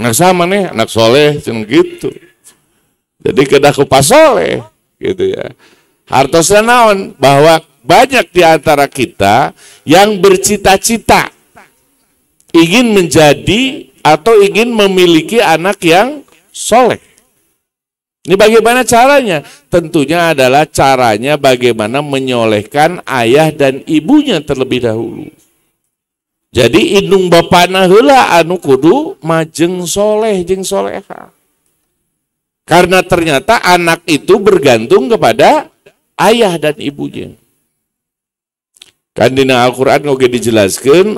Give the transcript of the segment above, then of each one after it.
nggak sama nih anak soleh cuman gitu jadi kedah kupas soleh gitu ya hartosnya naon bahwa banyak di antara kita yang bercita-cita ingin menjadi atau ingin memiliki anak yang soleh ini bagaimana caranya? Tentunya adalah caranya bagaimana menyolehkan ayah dan ibunya terlebih dahulu. Jadi indung bapak nahula anu kudu majeng soleh jeng soleha. Karena ternyata anak itu bergantung kepada ayah dan ibunya. Kan dina Al-Qur'an oge mina rajim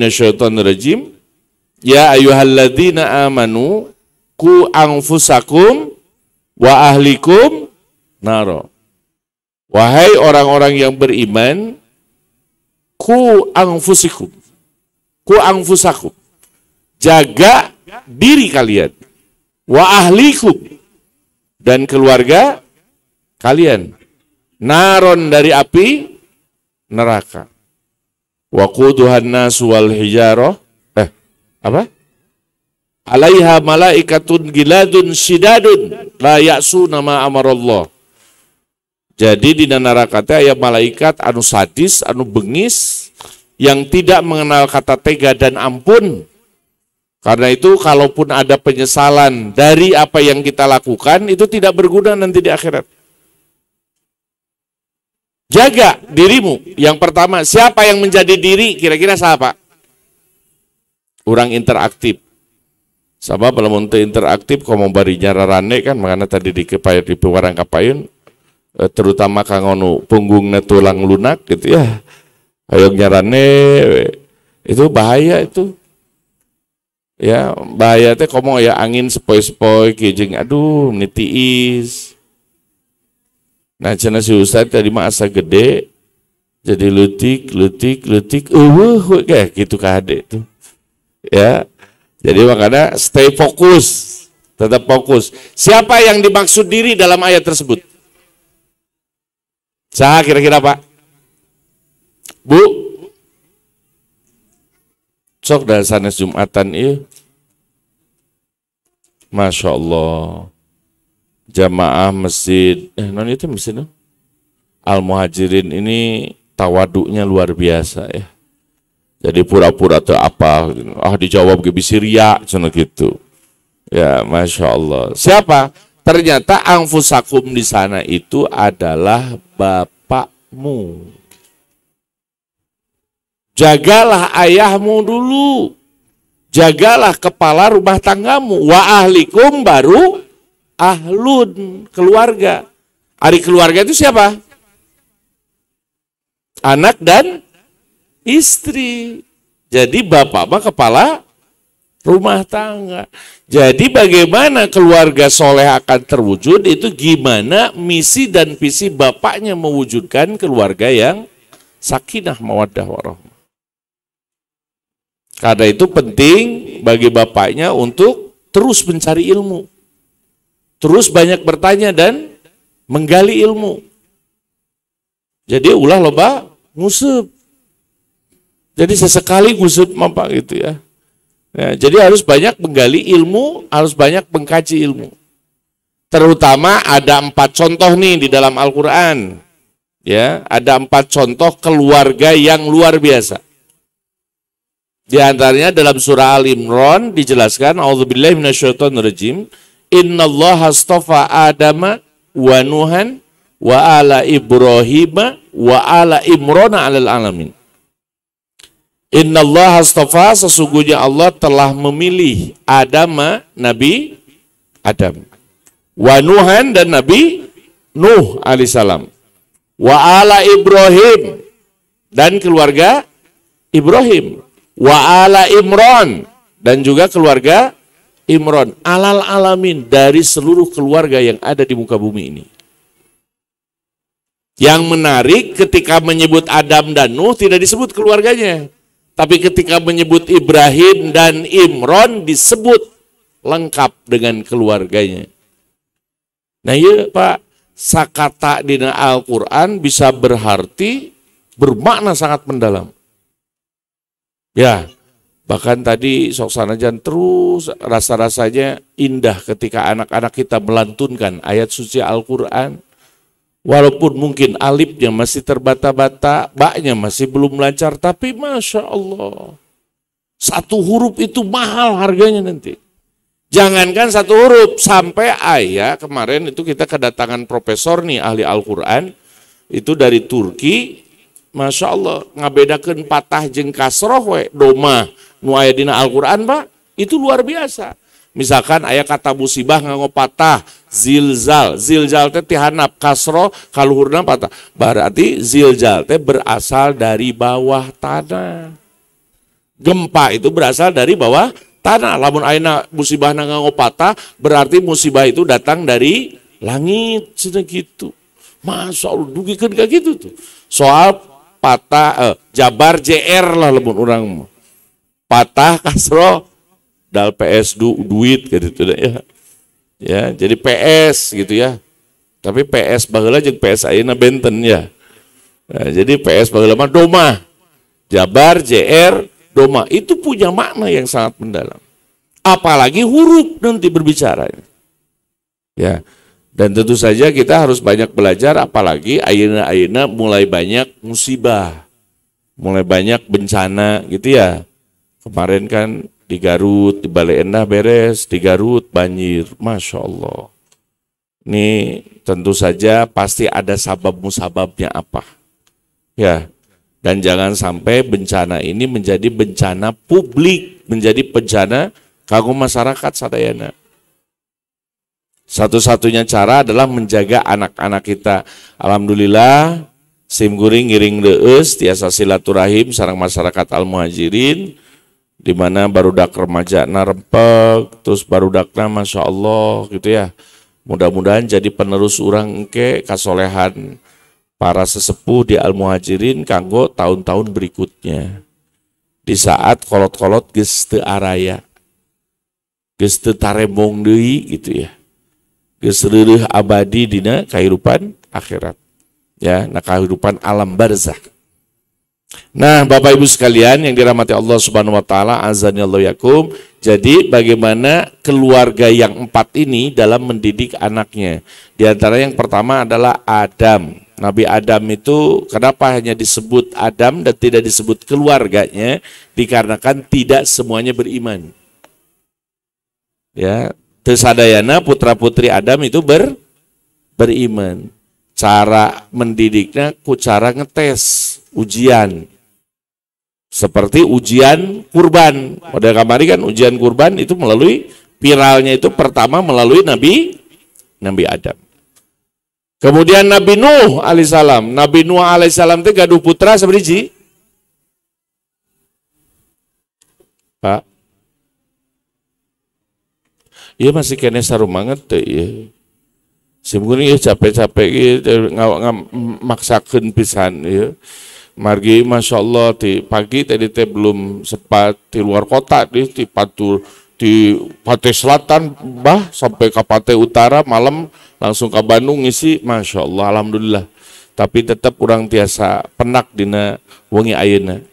minasyaitonirrajim. Ya ayyuhalladzina amanu ku angfusakum wa ahlikum naro. Wahai orang-orang yang beriman, ku angfusikum ku angfusakum. Jaga diri kalian. Wa ahliku. Dan keluarga kalian. Naron dari api neraka. Wa quduhan nasu wal hijaroh. Eh, apa? Alaiha malaikatun giladun sidadun. La yaksu nama amarallah. Jadi di neraka teh aya malaikat anu sadis, anu bengis, yang tidak mengenal kata tega dan ampun. Karena itu kalaupun ada penyesalan dari apa yang kita lakukan itu tidak berguna nanti di akhirat. Jaga dirimu. Yang pertama, siapa yang menjadi diri? Kira-kira siapa? Orang interaktif. Sabab kalau mau interaktif mau bari nyararane kan makanya tadi di kepayat di pewarang kapayun eh, terutama kangonu punggungnya tulang lunak gitu ya ayo nyarane itu bahaya itu ya bahaya teh komo ya angin sepoi-sepoi kijing aduh menitiis. nah cina si Ustaz tadi mah gede jadi lutik lutik lutik uh kayak gitu kade itu ya jadi makanya stay fokus tetap fokus siapa yang dimaksud diri dalam ayat tersebut saya kira-kira pak Bu Sok dari sana Jumatan iya Masya Allah Jamaah masjid Eh non itu masjid non? Al Muhajirin ini tawaduknya luar biasa ya jadi pura-pura atau apa ah dijawab ke bisiria cuman gitu ya masya Allah siapa ternyata angfusakum di sana itu adalah bapakmu Jagalah ayahmu dulu. Jagalah kepala rumah tanggamu. Wa ahlikum baru ahlun, keluarga. Hari keluarga itu siapa? Anak dan istri. Jadi bapak mah kepala rumah tangga. Jadi bagaimana keluarga soleh akan terwujud itu gimana misi dan visi bapaknya mewujudkan keluarga yang sakinah mawaddah warahmah. Karena itu penting bagi bapaknya untuk terus mencari ilmu. Terus banyak bertanya dan menggali ilmu. Jadi ulah pak, ngusep. Jadi sesekali ngusep apa gitu ya. ya. Jadi harus banyak menggali ilmu, harus banyak mengkaji ilmu. Terutama ada empat contoh nih di dalam Al-Quran. Ya, ada empat contoh keluarga yang luar biasa. Di antaranya dalam surah Al Imran dijelaskan auzubillahi minasyaitonirrajim innallaha astafa adama wa nuhan wa ala ibrahim wa ala Imrona alal alamin. Innallaha astafa sesungguhnya Allah telah memilih Adama Nabi Adam wa nuhan dan Nabi Nuh alaihissalam wa ala Ibrahim dan keluarga Ibrahim wa ala Imron dan juga keluarga Imron alal alamin dari seluruh keluarga yang ada di muka bumi ini. Yang menarik ketika menyebut Adam dan Nuh tidak disebut keluarganya. Tapi ketika menyebut Ibrahim dan Imron disebut lengkap dengan keluarganya. Nah ya Pak, sakata dina Al-Quran bisa berarti bermakna sangat mendalam. Ya, bahkan tadi soksana jan terus rasa-rasanya indah ketika anak-anak kita melantunkan ayat suci Al-Quran. Walaupun mungkin alipnya masih terbata-bata, baknya masih belum lancar, tapi Masya Allah. Satu huruf itu mahal harganya nanti. Jangankan satu huruf, sampai ayah kemarin itu kita kedatangan profesor nih ahli Al-Quran, itu dari Turki, Masya Allah ngabedakan patah jeng kasroh we doma nu dina Al-Qur'an Pak itu luar biasa misalkan ayah kata musibah nganggo patah zilzal zilzal teh tihanap kasroh kaluhurna patah berarti zilzal teh berasal dari bawah tanah gempa itu berasal dari bawah tanah lamun aina musibah nganggo patah berarti musibah itu datang dari langit segitu Masya Allah, dugikan kayak gitu tuh. Soal patah eh, Jabar JR lah lembut orang patah kasro dal PS du, duit gitu, gitu ya ya jadi PS gitu ya tapi PS bagelah jeng PS Aina benten ya nah, jadi PS bagelah mah doma Jabar JR doma itu punya makna yang sangat mendalam apalagi huruf nanti berbicara ya dan tentu saja kita harus banyak belajar apalagi ayana-ayana mulai banyak musibah. Mulai banyak bencana gitu ya. Kemarin kan di Garut, di Bale Endah beres, di Garut banjir. Masya Allah. Ini tentu saja pasti ada sabab musababnya apa. Ya. Dan jangan sampai bencana ini menjadi bencana publik, menjadi bencana kagum masyarakat sadayana. Satu-satunya cara adalah menjaga anak-anak kita. Alhamdulillah, SIM Guring Giring Deus, tiasa silaturahim sarang masyarakat al-muhajirin, di mana barudak remaja narempek, terus barudakna Masya Allah gitu ya. Mudah-mudahan jadi penerus orang ke kasolehan para sesepuh di al-muhajirin kanggo tahun-tahun berikutnya. Di saat kolot-kolot geste araya, geste tarembong dui gitu ya gesereuh abadi dina kehidupan akhirat ya nah kehidupan alam barzah Nah, Bapak Ibu sekalian yang dirahmati Allah Subhanahu wa taala, azanillahu ya yakum. Jadi bagaimana keluarga yang empat ini dalam mendidik anaknya? Di antara yang pertama adalah Adam. Nabi Adam itu kenapa hanya disebut Adam dan tidak disebut keluarganya? Dikarenakan tidak semuanya beriman. Ya, Tesadayana putra-putri Adam itu ber beriman. Cara mendidiknya ku cara ngetes, ujian. Seperti ujian kurban. Pada kamari kan ujian kurban itu melalui viralnya itu pertama melalui Nabi Nabi Adam. Kemudian Nabi Nuh alaihissalam. Nabi Nuh alaihissalam itu gaduh putra seperti Pak. Iya masih kene sarumanget deh iya. Simkuning iya capek-capek iya ngawak ngam maksakan pisan iya. Margi masya Allah di pagi tadi teh belum sepat di luar kota di di patur di Pate Selatan bah sampai ke Pate Utara malam langsung ke Bandung ngisi masya Allah alhamdulillah tapi tetap kurang tiasa penak dina wengi ayana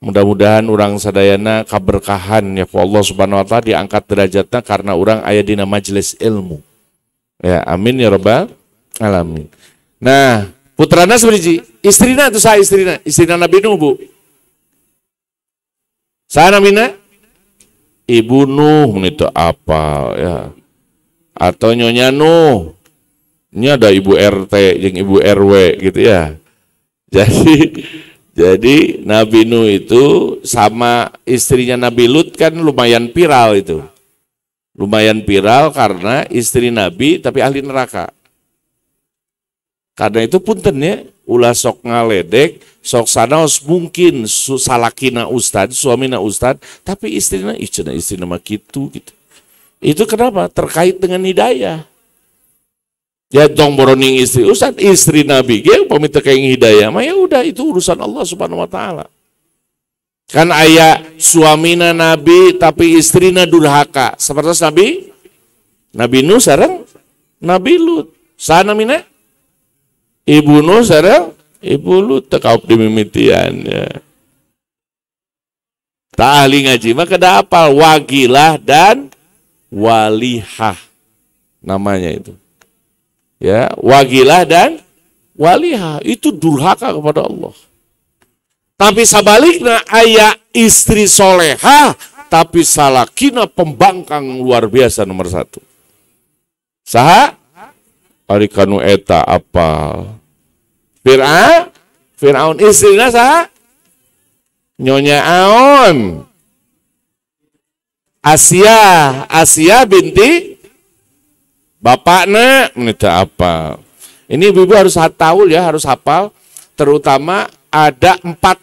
Mudah-mudahan orang sadayana kaberkahan ya ku Allah Subhanahu wa taala diangkat derajatnya karena orang ayah dina majelis ilmu. Ya, amin ya rabbal alamin. Nah, putrana sebriji, istrina itu saya istrina, istrina Nabi Nuh, Bu. Saya namina Ibu Nuh itu apa ya? Atau Nyonya Nuh. Ini ada Ibu RT yang Ibu RW gitu ya. Jadi jadi Nabi Nuh itu sama istrinya Nabi Lut kan lumayan viral itu. Lumayan viral karena istri Nabi tapi ahli neraka. Karena itu punten ya, ulah sok ngaledek, sok sanaos mungkin salakina ustad, suamina ustad, tapi istrinya, istrinya, istrinya mah gitu, gitu. Itu kenapa? Terkait dengan hidayah. Ya tong boroning istri, Ustaz istri Nabi, dia ya, pemita kayak hidayah, mah ya udah itu urusan Allah Subhanahu wa taala. Kan ayah suamina Nabi tapi istrina durhaka. Seperti Nabi Nabi Nuh sekarang Nabi Lut. Sana mina Ibu Nuh sekarang Ibu Lut tekaup di mimitian ya. Tak ahli ngaji maka dapal wagilah dan walihah namanya itu ya wagilah dan waliha itu durhaka kepada Allah. Tapi sebaliknya ayah istri soleha tapi salah kina pembangkang luar biasa nomor satu. Saha? kanu eta apa? Fir'a? Fir'aun istrinya sah? Nyonya Aon. Asia, Asia binti Bapak Bapaknya menita apa? Ini ibu-ibu harus tahu ya, harus hafal. Terutama ada empat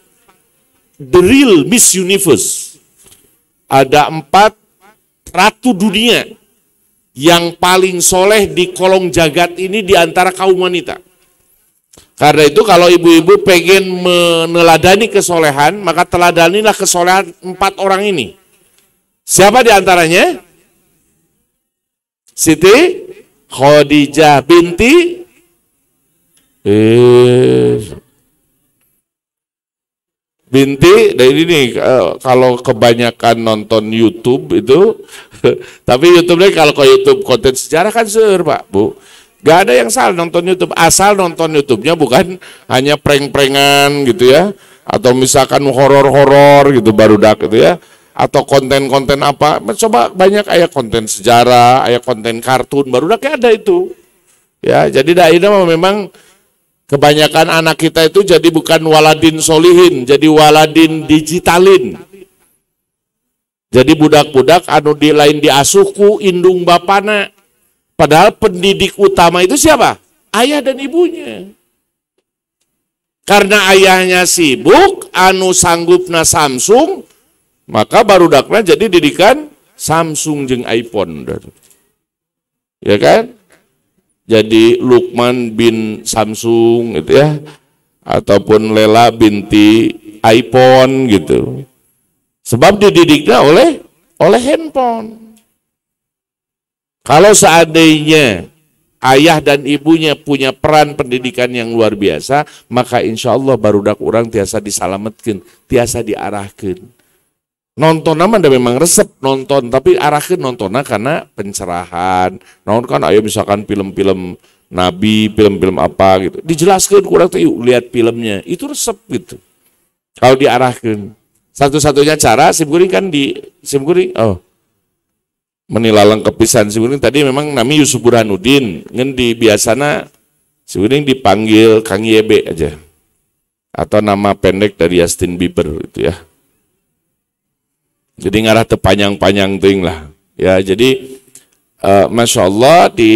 the real Miss Universe. Ada empat ratu dunia yang paling soleh di kolong jagat ini di antara kaum wanita. Karena itu kalau ibu-ibu pengen meneladani kesolehan, maka teladanilah kesolehan empat orang ini. Siapa di antaranya? Siti Khadijah binti eh, binti dari nah ini eh, kalau kebanyakan nonton YouTube itu tapi YouTube deh kalau ke YouTube konten sejarah kan sur pak bu Gak ada yang salah nonton YouTube, asal nonton YouTube-nya bukan hanya prank-prankan gitu ya, atau misalkan horor-horor gitu baru dak gitu ya, atau konten-konten apa. Coba banyak ayah konten sejarah, ayah konten kartun, baru udah kayak ada itu. Ya, jadi ini memang kebanyakan anak kita itu jadi bukan waladin solihin, jadi waladin digitalin. Jadi budak-budak anu di lain di diasuhku indung bapana. Padahal pendidik utama itu siapa? Ayah dan ibunya. Karena ayahnya sibuk, anu sanggupna Samsung, maka baru dakna jadi didikan Samsung jeng iPhone. Ya kan? Jadi Lukman bin Samsung gitu ya. Ataupun Lela binti iPhone gitu. Sebab dididiknya oleh oleh handphone. Kalau seandainya ayah dan ibunya punya peran pendidikan yang luar biasa, maka insya Allah barudak orang tiasa disalamatkan, tiasa diarahkan nonton nama ada memang resep nonton tapi arahkan nontonnya karena pencerahan nonton kan ayo misalkan film-film nabi film-film apa gitu dijelaskan kurang tuh lihat filmnya itu resep gitu kalau diarahkan satu-satunya cara simkuring kan di simkuring oh menilalang kepisan simkuring tadi memang nami Yusuf Burhanuddin di biasana simkuring dipanggil Kang Yebe aja atau nama pendek dari Justin Bieber itu ya jadi ngarah tepanjang-panjang ting lah. Ya, jadi uh, masya Allah di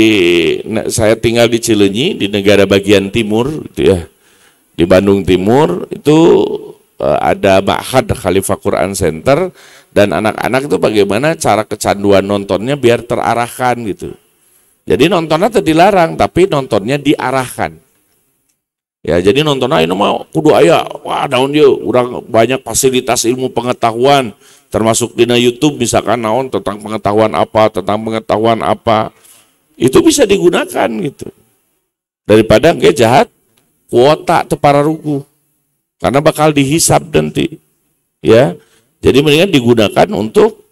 saya tinggal di Cilenyi di negara bagian timur gitu ya di Bandung Timur itu uh, ada Ma'had Khalifah Quran Center dan anak-anak itu bagaimana cara kecanduan nontonnya biar terarahkan gitu. Jadi nontonnya tidak dilarang tapi nontonnya diarahkan. Ya jadi nonton ini mau kudu ayah, wah daun dia, orang banyak fasilitas ilmu pengetahuan, termasuk dina YouTube misalkan naon tentang pengetahuan apa, tentang pengetahuan apa, itu bisa digunakan gitu. Daripada ke jahat kuota tepara ruku. Karena bakal dihisap nanti. Ya. Jadi mendingan digunakan untuk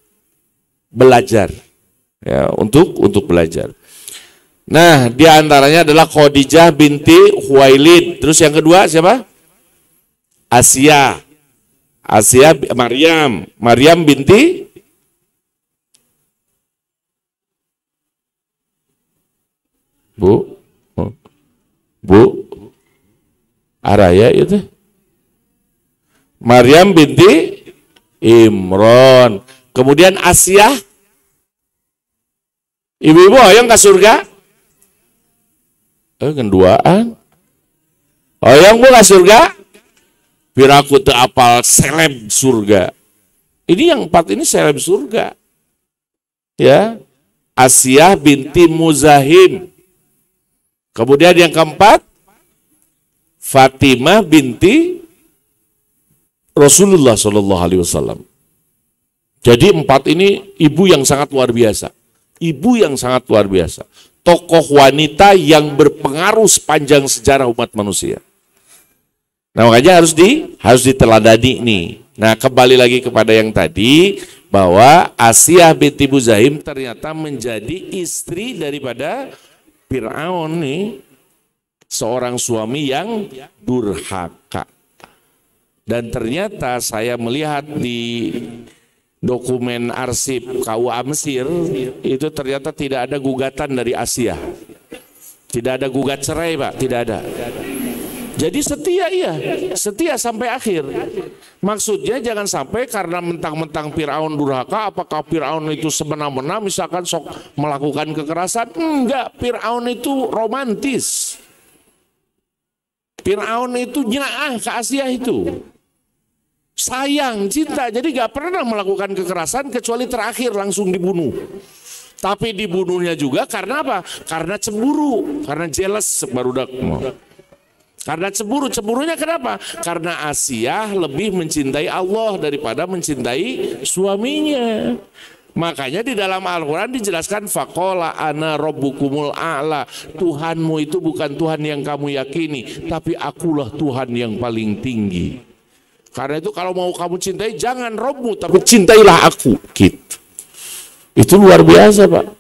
belajar. Ya, untuk untuk belajar. Nah, di antaranya adalah Khadijah binti Huwailid. Terus yang kedua siapa? Asia Asia Maryam, Maryam binti Bu Bu Araya itu Maryam binti Imron. Kemudian Asia Ibu-ibu ayo ke surga? Eh, kenduaan. Hoyong bu ke surga? Biraku apal seleb surga. Ini yang empat ini seleb surga. Ya. Asia binti Muzahim. Kemudian yang keempat, Fatimah binti Rasulullah Shallallahu Alaihi Wasallam. Jadi empat ini ibu yang sangat luar biasa, ibu yang sangat luar biasa, tokoh wanita yang berpengaruh sepanjang sejarah umat manusia. Nah makanya harus di harus diteladani nih. Nah kembali lagi kepada yang tadi bahwa Asia binti Buzaim ternyata menjadi istri daripada Fir'aun nih seorang suami yang durhaka. Dan ternyata saya melihat di dokumen arsip KUA Mesir itu ternyata tidak ada gugatan dari Asia. Tidak ada gugat cerai, Pak, tidak ada. Tidak ada. Jadi setia iya, setia sampai akhir. Maksudnya jangan sampai karena mentang-mentang Firaun durhaka, apakah Firaun itu semena-mena misalkan sok melakukan kekerasan? Enggak, Firaun itu romantis. Firaun itu nyaah ke Asia itu. Sayang, cinta. Jadi gak pernah melakukan kekerasan kecuali terakhir langsung dibunuh. Tapi dibunuhnya juga karena apa? Karena cemburu, karena jealous baru dak mau. Karena cemburu, cemburunya kenapa? Karena Asia lebih mencintai Allah daripada mencintai suaminya. Makanya di dalam Al-Quran dijelaskan Fakola ana robbukumul a'la Tuhanmu itu bukan Tuhan yang kamu yakini Tapi akulah Tuhan yang paling tinggi Karena itu kalau mau kamu cintai Jangan robbu tapi cintailah aku gitu. Itu luar biasa pak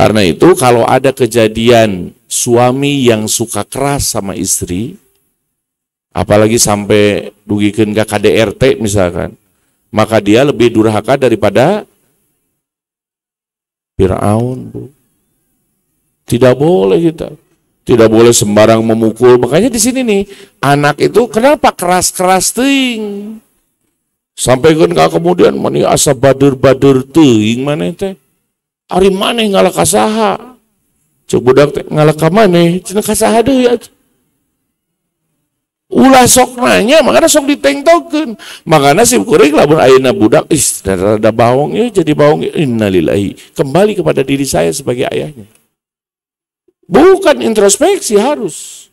karena itu kalau ada kejadian suami yang suka keras sama istri, apalagi sampai dugikan ke KDRT misalkan, maka dia lebih durhaka daripada Fir'aun. Tidak boleh kita. Tidak boleh sembarang memukul. Makanya di sini nih, anak itu kenapa keras-keras ting? Sampai kan kemudian mani asa badur-badur ting mana teh? Ari maneh ngalah kasaha. Cuk budak teh ngalah ka maneh, cenah kasaha deui atuh. Ya, Ulah sok nanya, makanya sok ditengtokeun. Makanya si kuring lamun ayeuna budak is rada baong, ya jadi baong, ya. innalillahi. Kembali kepada diri saya sebagai ayahnya. Bukan introspeksi harus.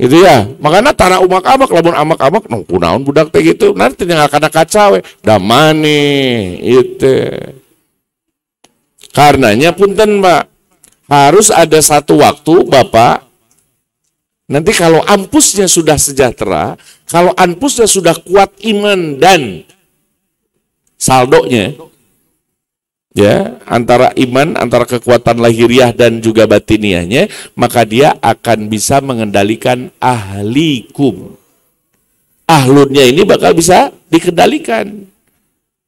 Gitu ya. Makanya tanah umak amak lamun amak amak nungku kunaon budak teh gitu. Nanti tinggal kada kacawe. Da itu. Karenanya punten Pak, harus ada satu waktu Bapak Nanti kalau ampusnya sudah sejahtera, kalau ampusnya sudah kuat iman dan saldonya, ya antara iman, antara kekuatan lahiriah dan juga batiniahnya, maka dia akan bisa mengendalikan ahlikum. Ahlunya ini bakal bisa dikendalikan.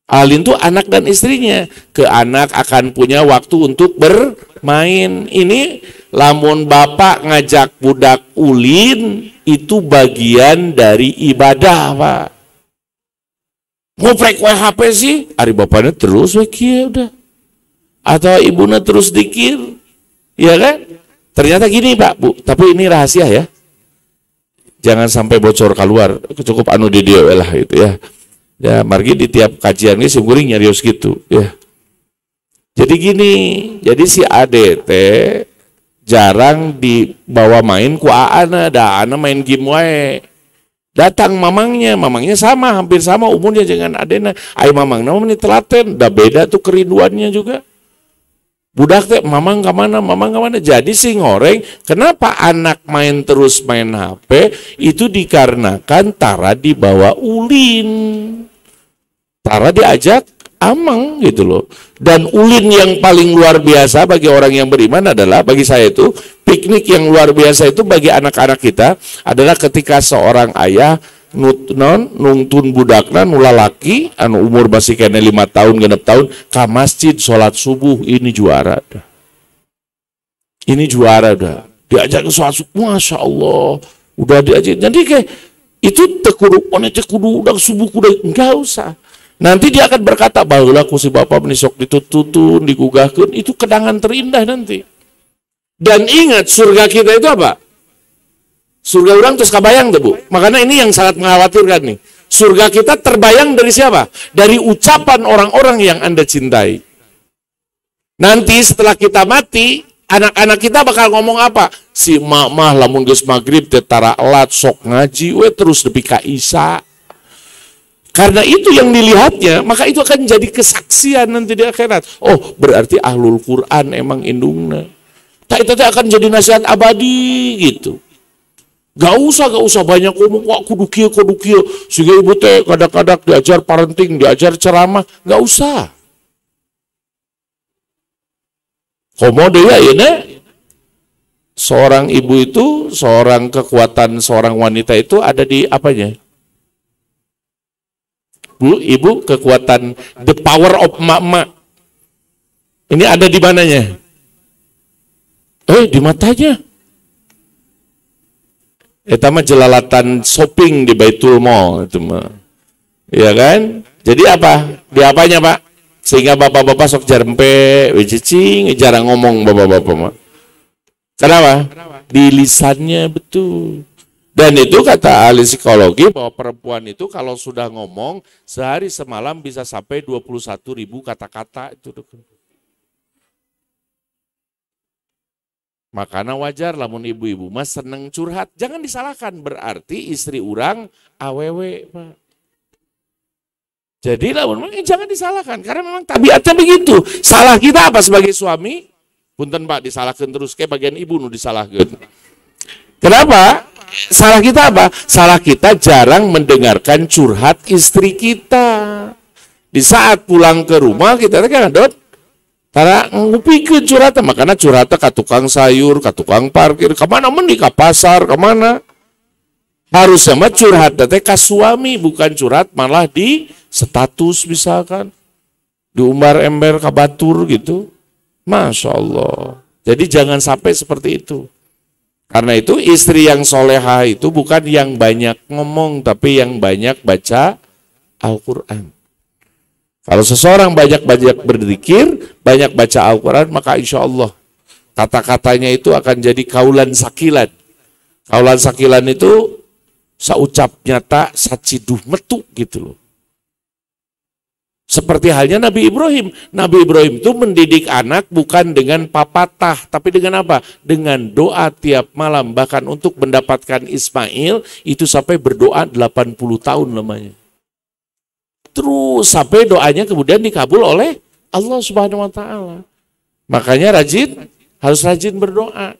Alin tuh anak dan istrinya. Ke anak akan punya waktu untuk bermain. Ini lamun bapak ngajak budak ulin itu bagian dari ibadah, Pak. Ngoprek wae HP sih, ari bapaknya terus wae udah. Atau ibunya terus dikir. ya kan? Ternyata gini, Pak, Bu. Tapi ini rahasia ya. Jangan sampai bocor keluar. Cukup anu di dia lah gitu ya. Ya, margi di tiap kajian ini sungguh nyarius gitu, ya. Jadi gini, jadi si ADT jarang dibawa main ku Aana, da Aana main game wae. Datang mamangnya, mamangnya sama, hampir sama umurnya dengan Adena. Ayo mamang namun ini telaten, udah beda tuh kerinduannya juga. Budak teh mamang kemana? mamang kemana? Jadi si ngoreng, kenapa anak main terus main HP, itu dikarenakan Tara dibawa ulin. Tara diajak amang gitu loh. Dan ulin yang paling luar biasa bagi orang yang beriman adalah bagi saya itu piknik yang luar biasa itu bagi anak-anak kita adalah ketika seorang ayah nutnon nungtun budakna nulalaki anu umur masih kena lima tahun genap tahun ke masjid sholat subuh ini juara dah. Ini juara dah. Diajak ke sholat subuh, masya Allah. Udah diajak. Jadi kayak itu tekuruk, mana tekudu, udah subuh udah enggak usah Nanti dia akan berkata, barulah kursi si bapak menisok ditutun, digugahkan, itu kedangan terindah nanti. Dan ingat, surga kita itu apa? Surga orang terus kabayang tuh, Bu. Makanya ini yang sangat mengkhawatirkan nih. Surga kita terbayang dari siapa? Dari ucapan orang-orang yang Anda cintai. Nanti setelah kita mati, anak-anak kita bakal ngomong apa? Si mamah lamun geus maghrib tetara alat, sok ngaji we terus lebih ka isa. Karena itu yang dilihatnya, maka itu akan jadi kesaksian nanti di akhirat. Oh, berarti ahlul Quran emang indungna. Tak itu akan jadi nasihat abadi gitu. Gak usah, gak usah banyak ngomong, kok kudu kia, kudu kia. Sehingga ibu teh kadang-kadang diajar parenting, diajar ceramah, gak usah. Komode ya ini, iya, seorang ibu itu, seorang kekuatan seorang wanita itu ada di apanya? Bu, ibu kekuatan the power of mama. Ini ada di mananya? Eh, di matanya. Itu mah jelalatan shopping di Baitul Mall itu mah. Ya kan? Jadi apa? Di apanya, Pak? Sehingga bapak-bapak sok jarempe, wicicing, jarang ngomong bapak-bapak mah. Kenapa? Di lisannya betul. Dan itu kata ahli psikologi bahwa perempuan itu kalau sudah ngomong sehari semalam bisa sampai 21 ribu kata-kata itu. Makanya wajar lamun ibu-ibu mas seneng curhat. Jangan disalahkan berarti istri orang aww pak. Jadi lamun eh, jangan disalahkan karena memang tabiatnya begitu. Salah kita apa sebagai suami? Punten pak disalahkan terus kayak bagian ibu nu disalahkan. Kenapa? Salah kita apa? Salah kita jarang mendengarkan curhat istri kita. Di saat pulang ke rumah kita kan dot Tara ke curhat makanya curhat ke tukang sayur, ke tukang parkir, Kemana mana ke pasar, Kemana? mana. Harusnya mah curhat teh ke suami bukan curhat malah di status misalkan. Di umbar ember kabatur gitu. Masya Allah. Jadi jangan sampai seperti itu. Karena itu istri yang soleha itu bukan yang banyak ngomong, tapi yang banyak baca Al-Quran. Kalau seseorang banyak-banyak berzikir, banyak baca Al-Quran, maka insya Allah kata-katanya itu akan jadi kaulan sakilan. Kaulan sakilan itu seucap nyata saciduh metuk gitu loh. Seperti halnya Nabi Ibrahim. Nabi Ibrahim itu mendidik anak bukan dengan papatah, tapi dengan apa? Dengan doa tiap malam. Bahkan untuk mendapatkan Ismail, itu sampai berdoa 80 tahun namanya. Terus sampai doanya kemudian dikabul oleh Allah Subhanahu wa Ta'ala. Makanya rajin, harus rajin berdoa.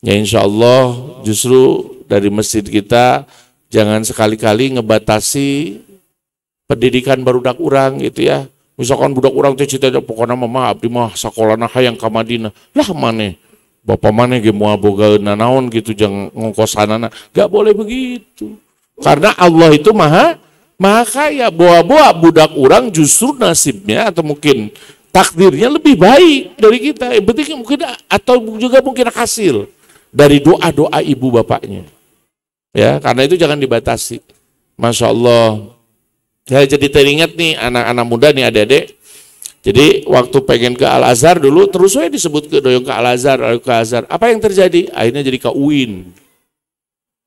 Ya insya Allah justru dari masjid kita jangan sekali-kali ngebatasi pendidikan baru barudak urang gitu ya misalkan budak urang teh cita pokoknya mama abdi mah sekolah nah yang kamadina lah mana bapak mana ge mau aboga naon gitu jeung anak gak boleh begitu karena Allah itu maha maha kaya bawa bawa budak urang justru nasibnya atau mungkin takdirnya lebih baik dari kita yang penting mungkin atau juga mungkin hasil dari doa-doa ibu bapaknya ya karena itu jangan dibatasi Masya Allah saya jadi teringat nih anak-anak muda nih adik-adik. Jadi waktu pengen ke Al Azhar dulu terus saya disebut ke doyong ke Al Azhar, Al Azhar. Apa yang terjadi? Akhirnya jadi ke UIN.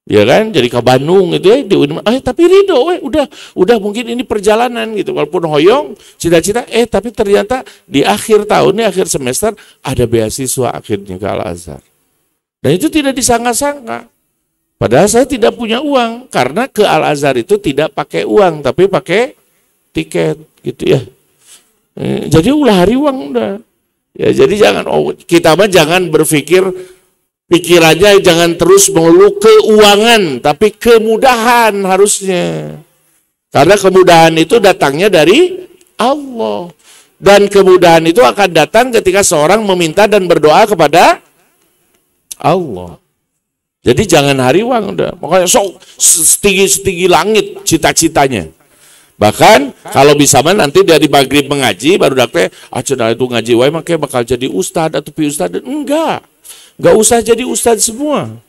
Ya kan? Jadi ke Bandung gitu ya di UIN. Eh tapi Rido eh udah udah mungkin ini perjalanan gitu. Walaupun hoyong cita-cita eh tapi ternyata di akhir tahun di akhir semester ada beasiswa akhirnya ke Al Azhar. Dan itu tidak disangka-sangka. Padahal saya tidak punya uang karena ke Al Azhar itu tidak pakai uang tapi pakai tiket gitu ya. Eh, jadi ulah hari uang udah. Ya jadi jangan oh, kita mah jangan berpikir pikirannya jangan terus mengeluh keuangan tapi kemudahan harusnya. Karena kemudahan itu datangnya dari Allah dan kemudahan itu akan datang ketika seorang meminta dan berdoa kepada Allah. Jadi jangan hari uang udah. Pokoknya so setinggi-setinggi langit cita-citanya. Bahkan kalau bisa mah nanti dari maghrib mengaji baru dak teh ah itu ngaji wae makanya bakal jadi ustad atau pi ustad enggak. Enggak usah jadi ustad semua.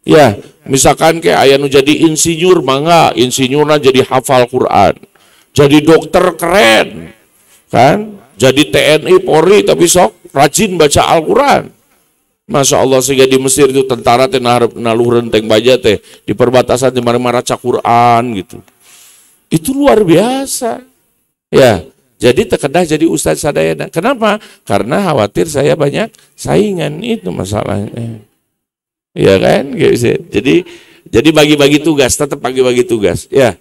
Ya, misalkan kayak ayah nu jadi insinyur mangga, insinyurnya jadi hafal Quran. Jadi dokter keren. Kan? Jadi TNI Polri tapi sok rajin baca Al-Qur'an Masya Allah sehingga di Mesir itu tentara teh naluh renteng baja teh di perbatasan di mana-mana Quran gitu. Itu luar biasa. Ya, jadi terkedah jadi Ustadz Sadayana. Kenapa? Karena khawatir saya banyak saingan itu masalahnya. Ya kan? Jadi jadi bagi-bagi tugas, tetap bagi-bagi tugas. Ya.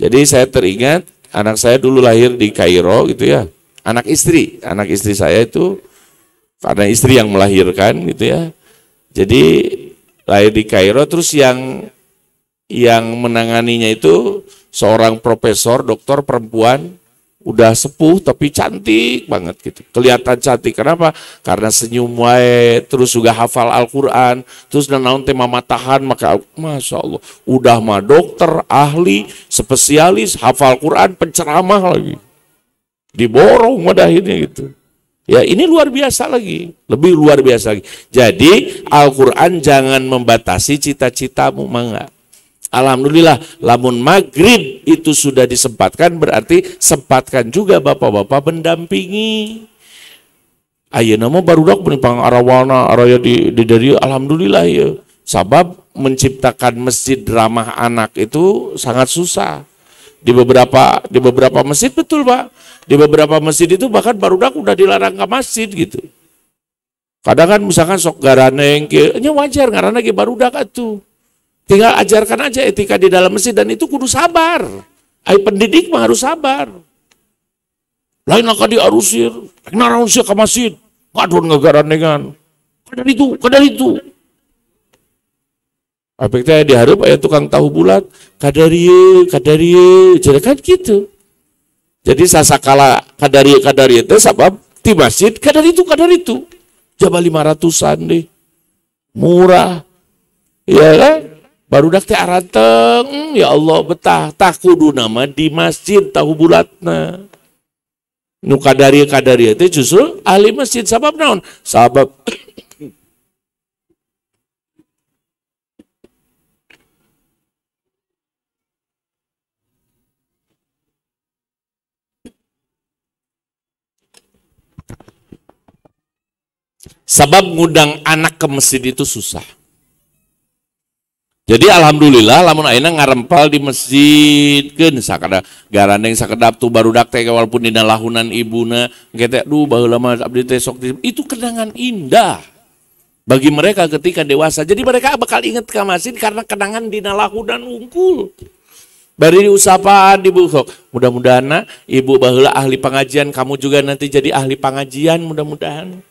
Jadi saya teringat anak saya dulu lahir di Kairo gitu ya. Anak istri, anak istri saya itu karena istri yang melahirkan gitu ya. Jadi lahir di Kairo terus yang yang menanganinya itu seorang profesor, dokter perempuan udah sepuh tapi cantik banget gitu. Kelihatan cantik kenapa? Karena senyum wae, terus juga hafal Al-Qur'an, terus nanaun tema matahan maka Masya Allah, udah mah dokter, ahli, spesialis, hafal Qur'an, penceramah lagi. Diborong wadah ini gitu. Ya, ini luar biasa lagi, lebih luar biasa lagi. Jadi, Al-Qur'an jangan membatasi cita-citamu, mangga. Alhamdulillah, lamun maghrib itu sudah disempatkan, berarti sempatkan juga bapak-bapak mendampingi. Ayeuna mah barudak pang arawalna araya di di dari alhamdulillah ya. Sabab menciptakan masjid ramah anak itu sangat susah di beberapa di beberapa masjid betul pak di beberapa masjid itu bahkan baru dah udah dilarang ke masjid gitu kadang kan misalkan sok garaneng gitu. ini wajar karena baru dah itu tinggal ajarkan aja etika di dalam masjid dan itu kudu sabar ay pendidik mah harus sabar lain akan diarusir lain ke masjid nggak ngadon ngagaranengan kadang itu kadang itu Apik teh diharap ya tukang tahu bulat, kadarieu, kadarieu, jadi kan gitu. Jadi sasakala kadarieu kadarieu itu sabab di masjid kadar itu kadar itu. Coba lima ratusan deh. Murah. Ya kan? Baru dak teh arateng, ya Allah betah tak kudu nama di masjid tahu bulatna. Nu kadarieu kadarieu itu justru ahli masjid sabab naon? Sabab Sebab ngundang anak ke masjid itu susah. Jadi alhamdulillah lamun ayeuna ngarempal di masjid kan sakada garandeng sakedap tuh baru teh walaupun dina lahunan ibuna engke teh duh baheula mah abdi teh sok itu kenangan indah bagi mereka ketika dewasa. Jadi mereka bakal inget ke masjid karena kenangan dina lahunan unggul. Bari diusapan di bukhok. Mudah-mudahan ibu baheula ahli pengajian kamu juga nanti jadi ahli pengajian mudah-mudahan.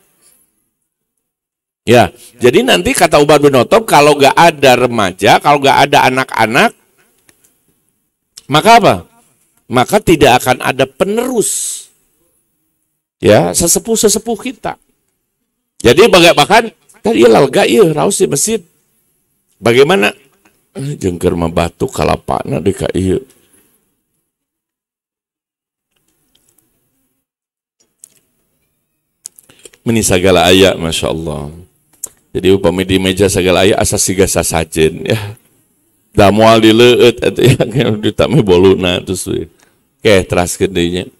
Ya, jadi nanti kata Umar bin Khattab kalau nggak ada remaja, kalau nggak ada anak-anak, maka apa? Maka tidak akan ada penerus. Ya, sesepuh-sesepuh kita. Jadi bagaimana? bahkan tadi kan iya lalga iya raus di masjid. Bagaimana? Eh, Jengker membatu batu kalapana di iya. Menisagala ayat, Masya Allah jadi upami di meja segala ayah asa siga sasajen ya da moal dileueut eta yang kan, ditame boluna terus oke ya. teras gedenya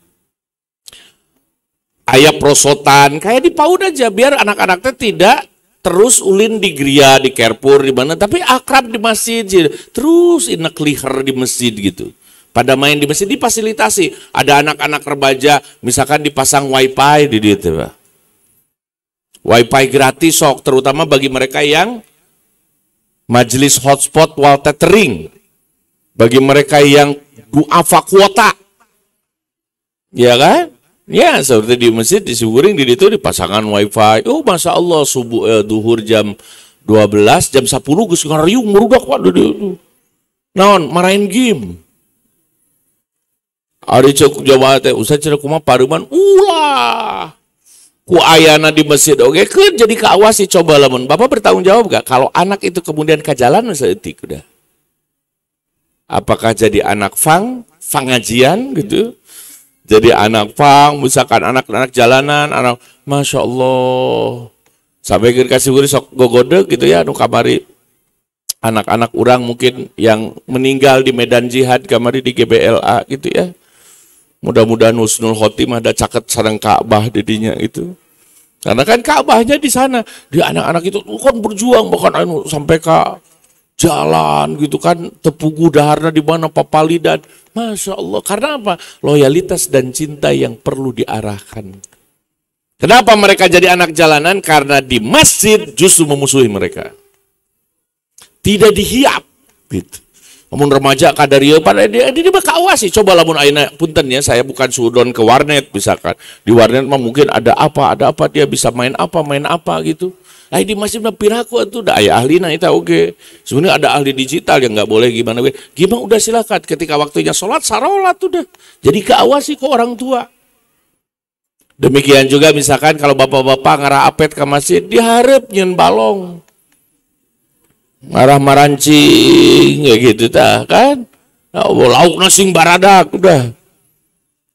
ayah prosotan kayak di paud aja biar anak-anaknya tidak terus ulin di gria di kerpur di mana tapi akrab di masjid ya. terus inek liher di masjid gitu pada main di masjid difasilitasi ada anak-anak remaja misalkan dipasang wifi di dia tuh WiFi gratis sok, terutama bagi mereka yang majelis hotspot wall tethering. Bagi mereka yang duafa kuota. Ya kan? Ya, seperti di masjid, di Siguring, di itu dipasangan wifi. Oh, masa Allah, subuh, eh, duhur jam 12, jam 10, gus ngariung, merudak, waduh, waduh. Naon, marahin game. ada cek Jawa teh, usah cerita kumah paruman, ulah ku ayana di masjid oke okay, jadi keawasi coba lamun bapak bertanggung jawab gak kalau anak itu kemudian ke jalan seetik udah apakah jadi anak fang fangajian gitu jadi anak fang misalkan anak-anak jalanan anak masya Allah sampai kira kasih guru sok gogode gitu ya nu kamari anak-anak orang mungkin yang meninggal di medan jihad kamari di GBLA gitu ya Mudah-mudahan husnul khotimah ada caket sarang Ka'bah didinya itu. Karena kan Ka'bahnya di sana. Di anak-anak itu kan berjuang bahkan anu sampai ke jalan gitu kan tepugu daharna di mana dan Masya Allah. Karena apa? Loyalitas dan cinta yang perlu diarahkan. Kenapa mereka jadi anak jalanan? Karena di masjid justru memusuhi mereka. Tidak dihiap. Gitu. Namun remaja kadario pada dia di mah sih coba lamun aina punten ya saya bukan sudon ke warnet misalkan. Di warnet mah mungkin ada apa, ada apa dia bisa main apa, main apa gitu. Nah di masih mah piraku itu udah ayah ahli nah itu oke. Sebenarnya ada ahli digital yang nggak boleh gimana we. Gimana udah silakan ketika waktunya sholat tuh deh. Jadi keawasi ke orang tua. Demikian juga misalkan kalau bapak-bapak ngarah apet ke masjid diharap nyen balong marah-marancing gitu kan? ya gitu tah kan oh, lauk nasing baradak udah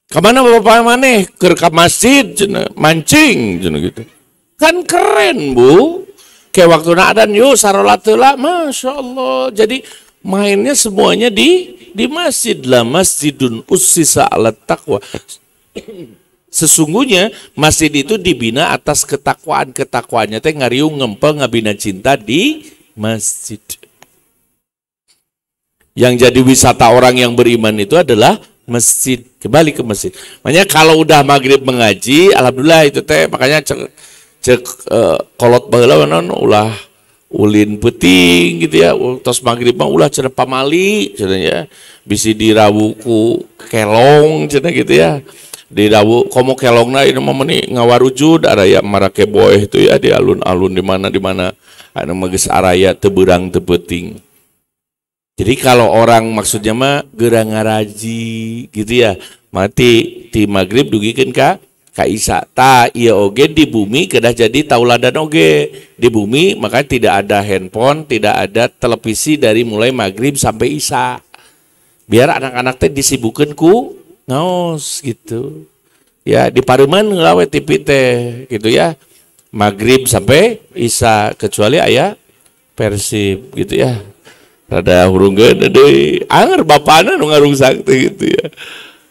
kemana bapak mana? ke masjid cina mancing cina gitu kan keren bu kayak waktu nak nadan yo sarolatela masya Allah jadi mainnya semuanya di di masjid lah masjidun usisa alat takwa sesungguhnya masjid itu dibina atas ketakwaan ketakwaannya teh ngariung ngempel ngabina cinta di masjid. Yang jadi wisata orang yang beriman itu adalah masjid. Kembali ke masjid. Makanya kalau udah maghrib mengaji, alhamdulillah itu teh makanya cek, cek uh, eh, kolot baheula ulah ulin peting gitu ya tos maghrib mah ulah cenah pamali cenah ya bisi dirawuku kelong cenah gitu ya dirawu komo kelongna ini momen meni ngawarujud ada ya marake boeh itu ya di alun-alun di mana di mana anu magis araya teburang tepeting jadi kalau orang maksudnya mah gerang ngaraji gitu ya mati di maghrib dugikan ka ka Isa ta iya oge di bumi kedah jadi tauladan oge di bumi maka tidak ada handphone tidak ada televisi dari mulai maghrib sampai Isa biar anak-anak teh disibukkan ku ngaos gitu ya di paruman ngelawe tipi teh gitu ya maghrib sampai isya kecuali ayah persib gitu ya rada hurung gede deh anger bapaknya nu ngarung sakti gitu ya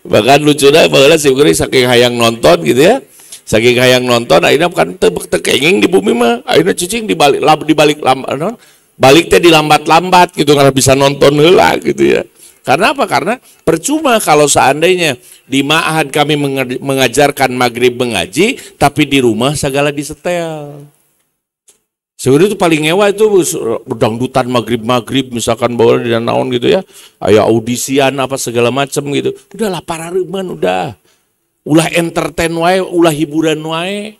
bahkan lucu deh, bagaimana sih kiri saking hayang nonton gitu ya saking hayang nonton akhirnya bukan tebek tekenging di bumi mah akhirnya cicing di lab di balik non, balik teh dilambat-lambat gitu nggak bisa nonton lah gitu ya karena apa? Karena percuma kalau seandainya di ma'ahad kami mengajarkan maghrib mengaji, tapi di rumah segala disetel. Sebenarnya itu paling ngewa itu dangdutan maghrib-maghrib, misalkan bawa di naon gitu ya. Ayo audisian apa segala macam gitu. Udah lah para riman, udah. Ulah entertain wae, ulah hiburan wae.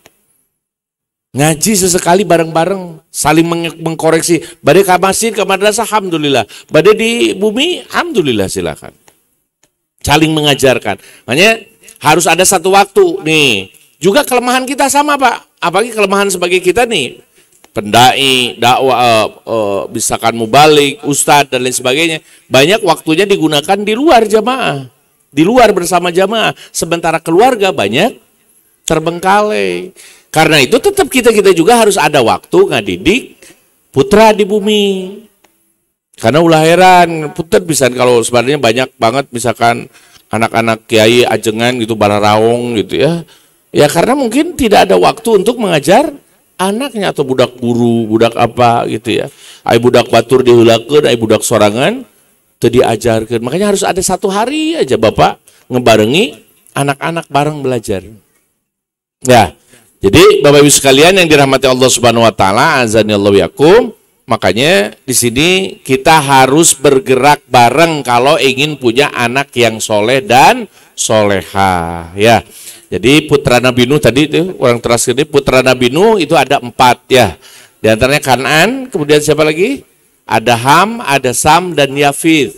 Ngaji sesekali bareng-bareng, saling meng mengkoreksi. Badai ke masjid, ke madrasah, Alhamdulillah. Badai di bumi, Alhamdulillah silakan. Saling mengajarkan. hanya harus ada satu waktu nih. Juga kelemahan kita sama Pak. Apalagi kelemahan sebagai kita nih. Pendai, dakwah, uh, eh, uh, eh, bisakan mubalik, ustadz dan lain sebagainya. Banyak waktunya digunakan di luar jamaah. Di luar bersama jamaah. Sementara keluarga banyak terbengkalai. Karena itu tetap kita-kita juga harus ada waktu ngadidik putra di bumi. Karena ulah heran, puter bisa kalau sebenarnya banyak banget misalkan anak-anak kiai ajengan gitu balaraung gitu ya. Ya karena mungkin tidak ada waktu untuk mengajar anaknya atau budak guru, budak apa gitu ya. Ai budak batur dihulakan, ai budak sorangan itu diajarkan. Makanya harus ada satu hari aja Bapak ngebarengi anak-anak bareng belajar. Ya. Jadi Bapak Ibu sekalian yang dirahmati Allah Subhanahu wa taala, azanillahu yakum, makanya di sini kita harus bergerak bareng kalau ingin punya anak yang soleh dan soleha ya. Jadi putra Nabi Nuh tadi itu orang terakhir ini putra Nabi Nuh itu ada empat ya. Di antaranya Kanan, kemudian siapa lagi? Ada Ham, ada Sam dan Yafid.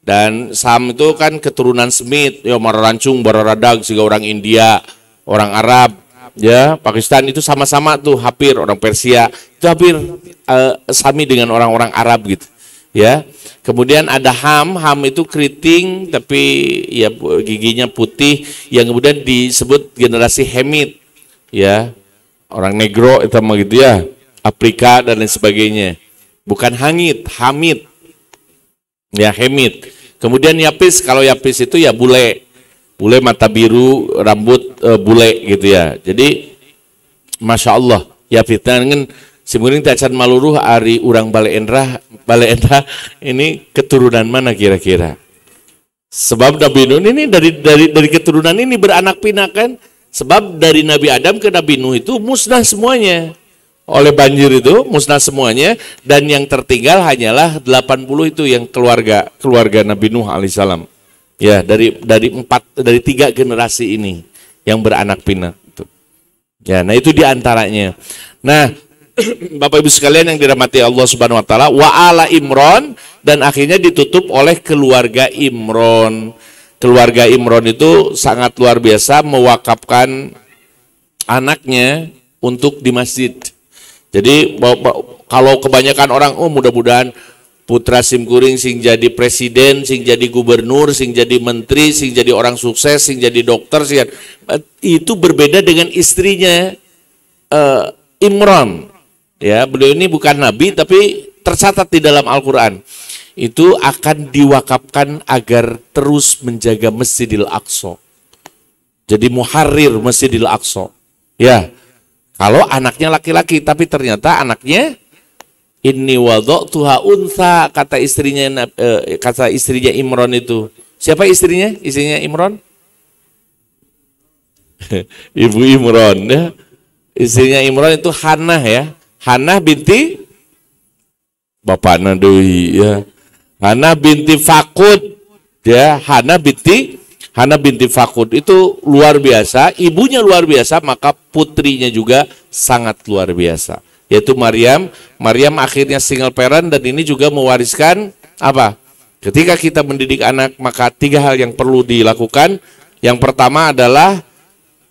Dan Sam itu kan keturunan Semit, ya Mararancung, Bararadag, juga orang India, orang Arab, ya Pakistan itu sama-sama tuh hampir orang Persia itu hampir uh, eh, sami dengan orang-orang Arab gitu ya kemudian ada ham ham itu keriting tapi ya giginya putih yang kemudian disebut generasi Hemit ya orang negro itu mah gitu ya Afrika dan lain sebagainya bukan hangit hamid ya Hemit kemudian yapis kalau yapis itu ya bule bule mata biru, rambut e, bule gitu ya. Jadi masya Allah ya fitnah kan sebenarnya tacan maluruh ari urang balai endrah balai endrah ini keturunan mana kira-kira? Sebab Nabi Nuh ini dari dari dari keturunan ini beranak pinak kan? Sebab dari Nabi Adam ke Nabi Nuh itu musnah semuanya oleh banjir itu musnah semuanya dan yang tertinggal hanyalah 80 itu yang keluarga keluarga Nabi Nuh alaihissalam. Ya, iya. dari dari empat dari tiga generasi ini yang beranak pinak. Ya, nah itu diantaranya. Nah, Bapak Ibu sekalian yang dirahmati Allah Subhanahu wa taala, wa ala Imron dan akhirnya ditutup oleh keluarga Imron. Keluarga Imron itu sangat luar biasa mewakafkan anaknya untuk di masjid. Jadi kalau kebanyakan orang oh mudah-mudahan putra simkuring sing jadi presiden, sing jadi gubernur, sing jadi menteri, sing jadi orang sukses, sing jadi dokter, sing itu berbeda dengan istrinya uh, Imran. Ya, beliau ini bukan nabi tapi tercatat di dalam Al-Qur'an. Itu akan diwakafkan agar terus menjaga Masjidil Aqsa. Jadi muharir Masjidil Aqsa. Ya. Kalau anaknya laki-laki tapi ternyata anaknya wadok tuha unsa kata istrinya eh, kata istrinya Imron itu. Siapa istrinya? Istrinya Imron? Ibu Imron ya. Istrinya Imron itu Hannah ya. Hannah binti Bapak Nadoi ya. Hannah binti Fakud ya. Hannah binti Hana binti Fakud itu luar biasa, ibunya luar biasa, maka putrinya juga sangat luar biasa yaitu Maryam. Maryam akhirnya single parent dan ini juga mewariskan apa? Ketika kita mendidik anak maka tiga hal yang perlu dilakukan. Yang pertama adalah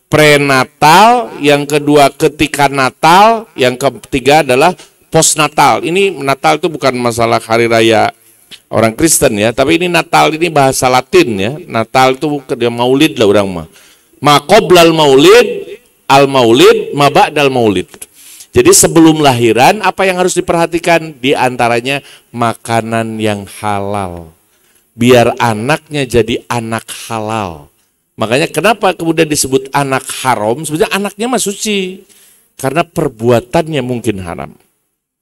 prenatal, yang kedua ketika natal, yang ketiga adalah postnatal. Ini natal itu bukan masalah hari raya orang Kristen ya, tapi ini natal ini bahasa Latin ya. Natal itu dia maulid lah orang mah. Ma maulid, al maulid, mabak dal maulid. Jadi sebelum lahiran apa yang harus diperhatikan? Di antaranya makanan yang halal. Biar anaknya jadi anak halal. Makanya kenapa kemudian disebut anak haram? Sebenarnya anaknya mah suci. Karena perbuatannya mungkin haram.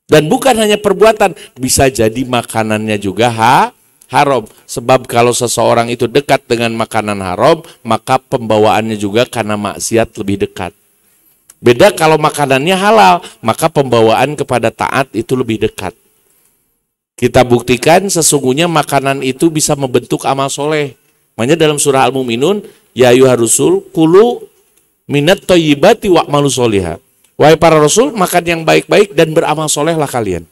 Dan bukan hanya perbuatan, bisa jadi makanannya juga ha, haram. Sebab kalau seseorang itu dekat dengan makanan haram, maka pembawaannya juga karena maksiat lebih dekat. Beda kalau makanannya halal, maka pembawaan kepada taat itu lebih dekat. Kita buktikan sesungguhnya makanan itu bisa membentuk amal soleh. Makanya dalam surah Al-Mu'minun, Ya ayuhar rusul, kulu minat toyibati wa'malu soliha. Wahai para rasul, makan yang baik-baik dan beramal soleh lah kalian.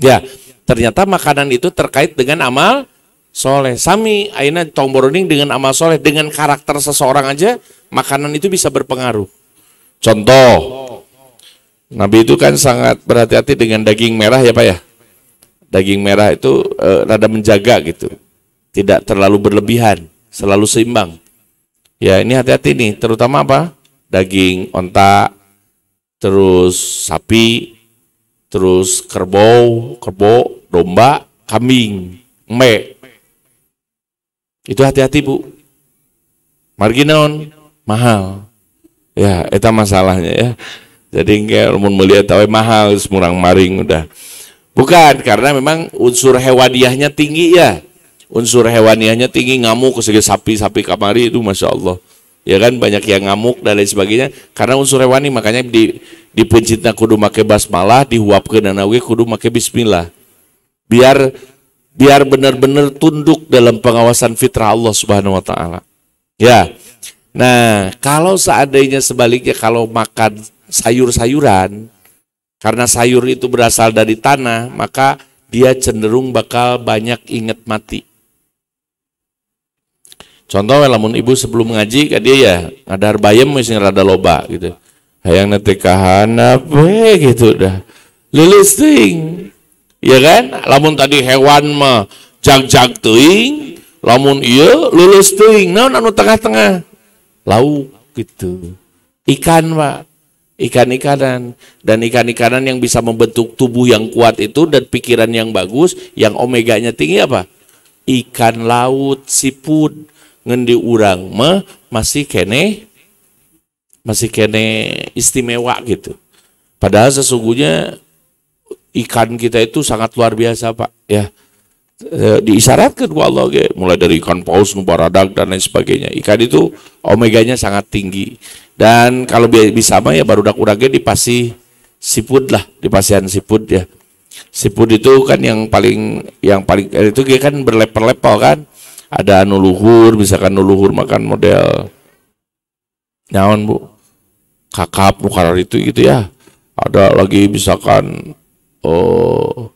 Ya, ternyata makanan itu terkait dengan amal soleh. Sami, aina tong dengan amal soleh, dengan karakter seseorang aja, makanan itu bisa berpengaruh. Contoh, Nabi itu kan sangat berhati-hati dengan daging merah ya Pak ya. Daging merah itu e, rada menjaga gitu. Tidak terlalu berlebihan, selalu seimbang. Ya ini hati-hati nih, terutama apa? Daging onta, terus sapi, terus kerbau, kerbau, domba, kambing, me. Itu hati-hati bu. Marginon, mahal ya itu masalahnya ya jadi enggak umum melihat tawe mahal semurang maring udah bukan karena memang unsur hewaniahnya tinggi ya unsur hewaniahnya tinggi ngamuk ke segi sapi-sapi kamari itu masya Allah ya kan banyak yang ngamuk dan lain sebagainya karena unsur hewani makanya di di pencinta kudu make basmalah dihuapkeun ana we kudu make bismillah biar biar benar-benar tunduk dalam pengawasan fitrah Allah Subhanahu wa taala ya Nah, kalau seandainya sebaliknya kalau makan sayur-sayuran, karena sayur itu berasal dari tanah, maka dia cenderung bakal banyak ingat mati. Contoh, lamun ibu sebelum ngaji, kan dia ya ada bayam misalnya ada loba gitu. Hayang nanti kahana, weh, gitu dah. Lilis ting. Ya kan? Lamun tadi hewan mah jag-jag ting, lamun iya lulus ting. Nah, nanu tengah-tengah lauk gitu. Ikan pak, ikan-ikanan. Dan ikan-ikanan yang bisa membentuk tubuh yang kuat itu dan pikiran yang bagus, yang omeganya tinggi apa? Ikan laut, siput, ngendi urang mah masih kene masih kene istimewa gitu. Padahal sesungguhnya ikan kita itu sangat luar biasa pak ya di eh, diisyaratkan ku Allah ge mulai dari ikan paus nu baradak dan lain sebagainya ikan itu omeganya sangat tinggi dan kalau bisa mah ya baru dak urage dipasi siput lah dipasihan siput ya siput itu kan yang paling yang paling eh, itu dia kan berlepel lepel kan ada anu luhur misalkan nuluhur makan model nyawan bu kakap nu itu gitu ya ada lagi misalkan oh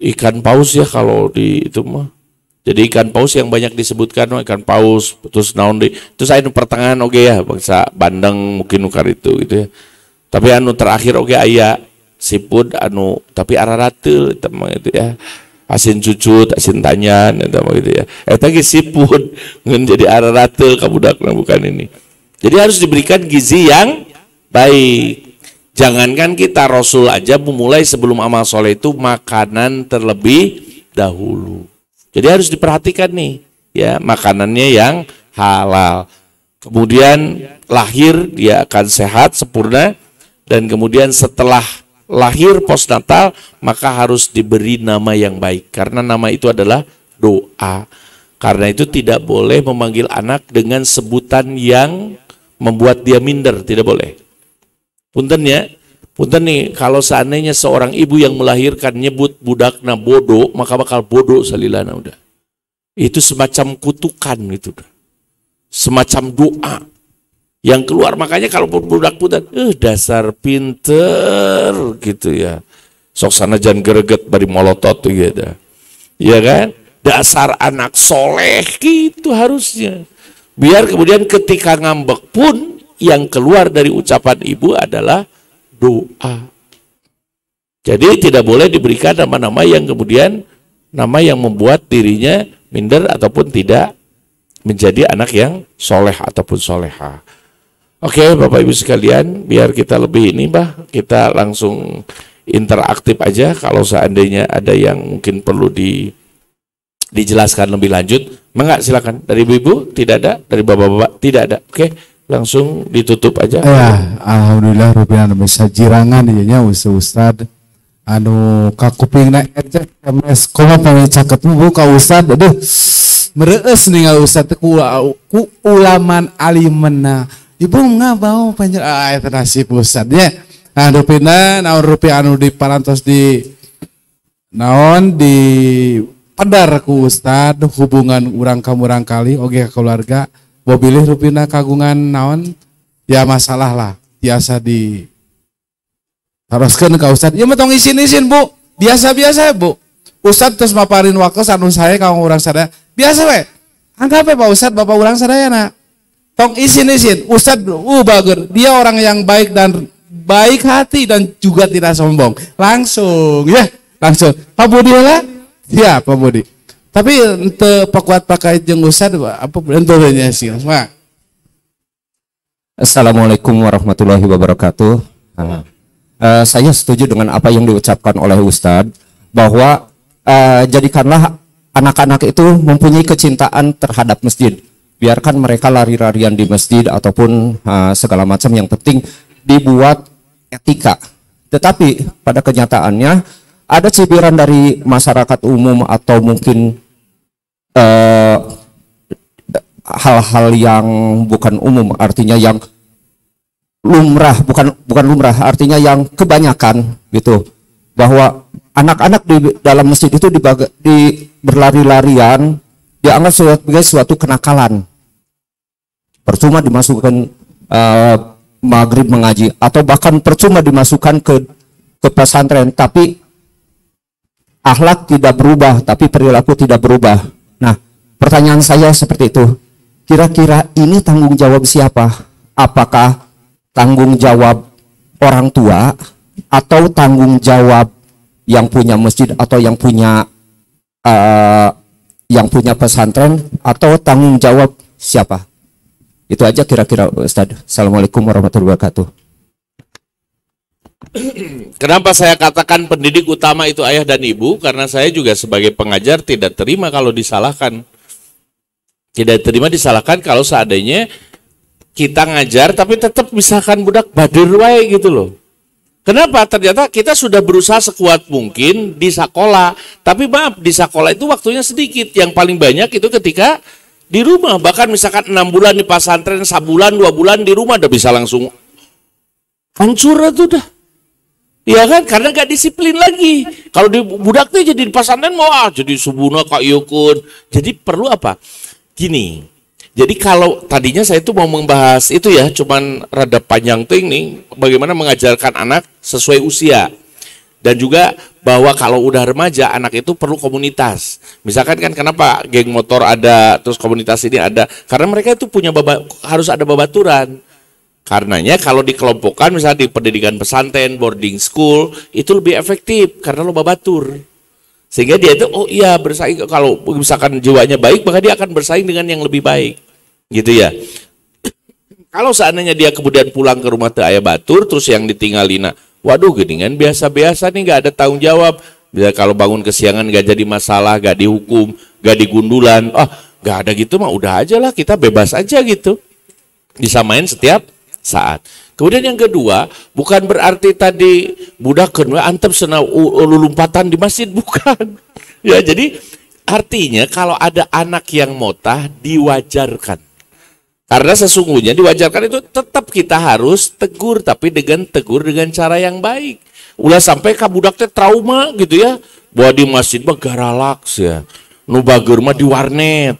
ikan paus ya kalau di itu mah. Jadi ikan paus yang banyak disebutkan oh, ikan paus terus naon di terus anu pertengahan oke okay, ya bangsa bandeng mungkin nukar itu gitu ya. Tapi anu terakhir oke okay, ayah siput anu tapi araratil itu ya. Asin cucut, asin tanyan, itu mah gitu ya. Eh tapi siput menjadi jadi kamu dak nah, bukan ini. Jadi harus diberikan gizi yang baik. Jangankan kita Rasul aja memulai sebelum amal soleh itu makanan terlebih dahulu. Jadi harus diperhatikan nih, ya makanannya yang halal. Kemudian lahir dia akan sehat sempurna dan kemudian setelah lahir postnatal maka harus diberi nama yang baik karena nama itu adalah doa. Karena itu tidak boleh memanggil anak dengan sebutan yang membuat dia minder, tidak boleh. Punten ya. Punten nih, kalau seandainya seorang ibu yang melahirkan nyebut budakna bodoh, maka bakal bodoh salilana udah. Itu semacam kutukan gitu. Semacam doa yang keluar. Makanya kalau budak punten, eh dasar pinter gitu ya. Sok sana jangan gereget bari molotot tuh gitu. Ya kan? Dasar anak soleh gitu harusnya. Biar kemudian ketika ngambek pun yang keluar dari ucapan ibu adalah doa. Jadi tidak boleh diberikan nama-nama yang kemudian nama yang membuat dirinya minder ataupun tidak menjadi anak yang soleh ataupun soleha. Oke, okay, Bapak Ibu sekalian, biar kita lebih ini, mbah kita langsung interaktif aja. Kalau seandainya ada yang mungkin perlu di dijelaskan lebih lanjut, enggak silakan dari Ibu-ibu tidak ada, dari Bapak-bapak tidak ada. Oke. Okay? langsung ditutup aja. Ya, alhamdulillah rupanya bisa jirangan ianya ustaz ustaz anu kakuping naik aja kemes koma pengen caket bu ka ustaz aduh mereus ninggal ustaz ku, ku ulaman alimena ibu bawa panjer ah eta nasib ustaz ya. nah rupina naon rupi anu palantos di naon di padar ku ustaz hubungan urang kamurang urang kali oge keluarga Mobilih rupina kagungan naon ya masalah lah biasa di haruskan ke ustad. Ya metong isin-isin Bu. Biasa-biasa Bu. Ustad terus maparin waktu sanun saya kamu orang sadaya. Biasa we. Anggap ya Pak Ustad Bapak orang sadaya nak. Tong isin-isin. Ustad uh bagus. Dia orang yang baik dan baik hati dan juga tidak sombong. Langsung ya. Langsung. Pak Budi lah. Ya Pak Budi. Tapi untuk pakuat pakai yang besar apa bentuknya sih? mas? Assalamualaikum warahmatullahi wabarakatuh. Uh, saya setuju dengan apa yang diucapkan oleh Ustadz bahwa uh, jadikanlah anak-anak itu mempunyai kecintaan terhadap masjid. Biarkan mereka lari-larian di masjid ataupun uh, segala macam yang penting dibuat etika. Tetapi pada kenyataannya ada cipiran dari masyarakat umum atau mungkin Eh, hal-hal uh, yang bukan umum artinya yang lumrah bukan bukan lumrah artinya yang kebanyakan gitu bahwa anak-anak di dalam masjid itu di, di berlari-larian dianggap sebagai suatu kenakalan percuma dimasukkan uh, maghrib mengaji atau bahkan percuma dimasukkan ke ke pesantren tapi akhlak tidak berubah tapi perilaku tidak berubah Nah, pertanyaan saya seperti itu. Kira-kira ini tanggung jawab siapa? Apakah tanggung jawab orang tua atau tanggung jawab yang punya masjid atau yang punya uh, yang punya pesantren atau tanggung jawab siapa? Itu aja kira-kira Ustaz. Assalamualaikum warahmatullahi wabarakatuh. Kenapa saya katakan pendidik utama itu ayah dan ibu? Karena saya juga sebagai pengajar tidak terima kalau disalahkan. Tidak terima disalahkan kalau seadanya kita ngajar tapi tetap misalkan budak badir gitu loh. Kenapa? Ternyata kita sudah berusaha sekuat mungkin di sekolah. Tapi maaf, di sekolah itu waktunya sedikit. Yang paling banyak itu ketika di rumah. Bahkan misalkan enam bulan di pesantren, sebulan, dua bulan di rumah udah bisa langsung hancur itu dah. Iya kan? Karena nggak disiplin lagi. Kalau di budak tuh jadi di pesantren mau ah, jadi subuna kak yukun. Jadi perlu apa? Gini. Jadi kalau tadinya saya itu mau membahas itu ya, cuman rada panjang tuh ini bagaimana mengajarkan anak sesuai usia. Dan juga bahwa kalau udah remaja anak itu perlu komunitas. Misalkan kan kenapa geng motor ada, terus komunitas ini ada? Karena mereka itu punya baba, harus ada babaturan. Karenanya kalau dikelompokkan misalnya di pendidikan pesantren, boarding school, itu lebih efektif karena lo batur. Sehingga dia itu oh iya bersaing kalau misalkan jiwanya baik maka dia akan bersaing dengan yang lebih baik. Gitu ya. kalau seandainya dia kemudian pulang ke rumah ayah batur terus yang ditinggalin Lina, waduh kan biasa-biasa nih gak ada tanggung jawab. Bisa kalau bangun kesiangan gak jadi masalah, gak dihukum, gak digundulan. Ah, oh, gak ada gitu mah udah aja lah kita bebas aja gitu. Disamain setiap saat. Kemudian yang kedua, bukan berarti tadi budakeun we antep senau lulumpatan di masjid bukan. ya, jadi artinya kalau ada anak yang motah diwajarkan. Karena sesungguhnya diwajarkan itu tetap kita harus tegur tapi dengan tegur dengan cara yang baik. Ulah sampai ka budaknya trauma gitu ya. buat di masjid mah garalaks ya. Nu mah di warnet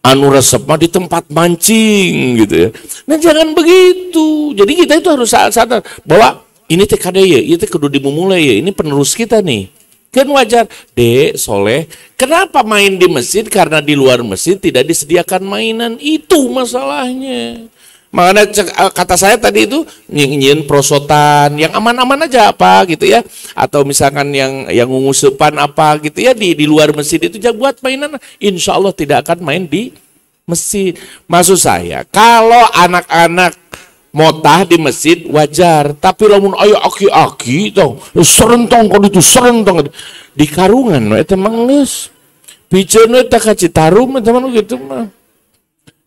anu resep mah di tempat mancing gitu ya. Nah jangan begitu. Jadi kita itu harus saat sadar bahwa ini teh ya, ini iya teh kudu dimulai ya, ini penerus kita nih. Kan wajar, dek, soleh, kenapa main di masjid? Karena di luar masjid tidak disediakan mainan. Itu masalahnya. Makanya eh, kata saya tadi itu nyinyin prosotan yang aman-aman aja apa gitu ya. Atau misalkan yang yang ngusupan apa gitu ya di di luar masjid itu jangan buat mainan. Insya Allah tidak akan main di masjid. Maksud saya kalau anak-anak motah di masjid wajar tapi lamun ayo aki-aki tong serentong kalau itu serentong di karungan itu emang bicara itu kacitarum teman teman gitu mah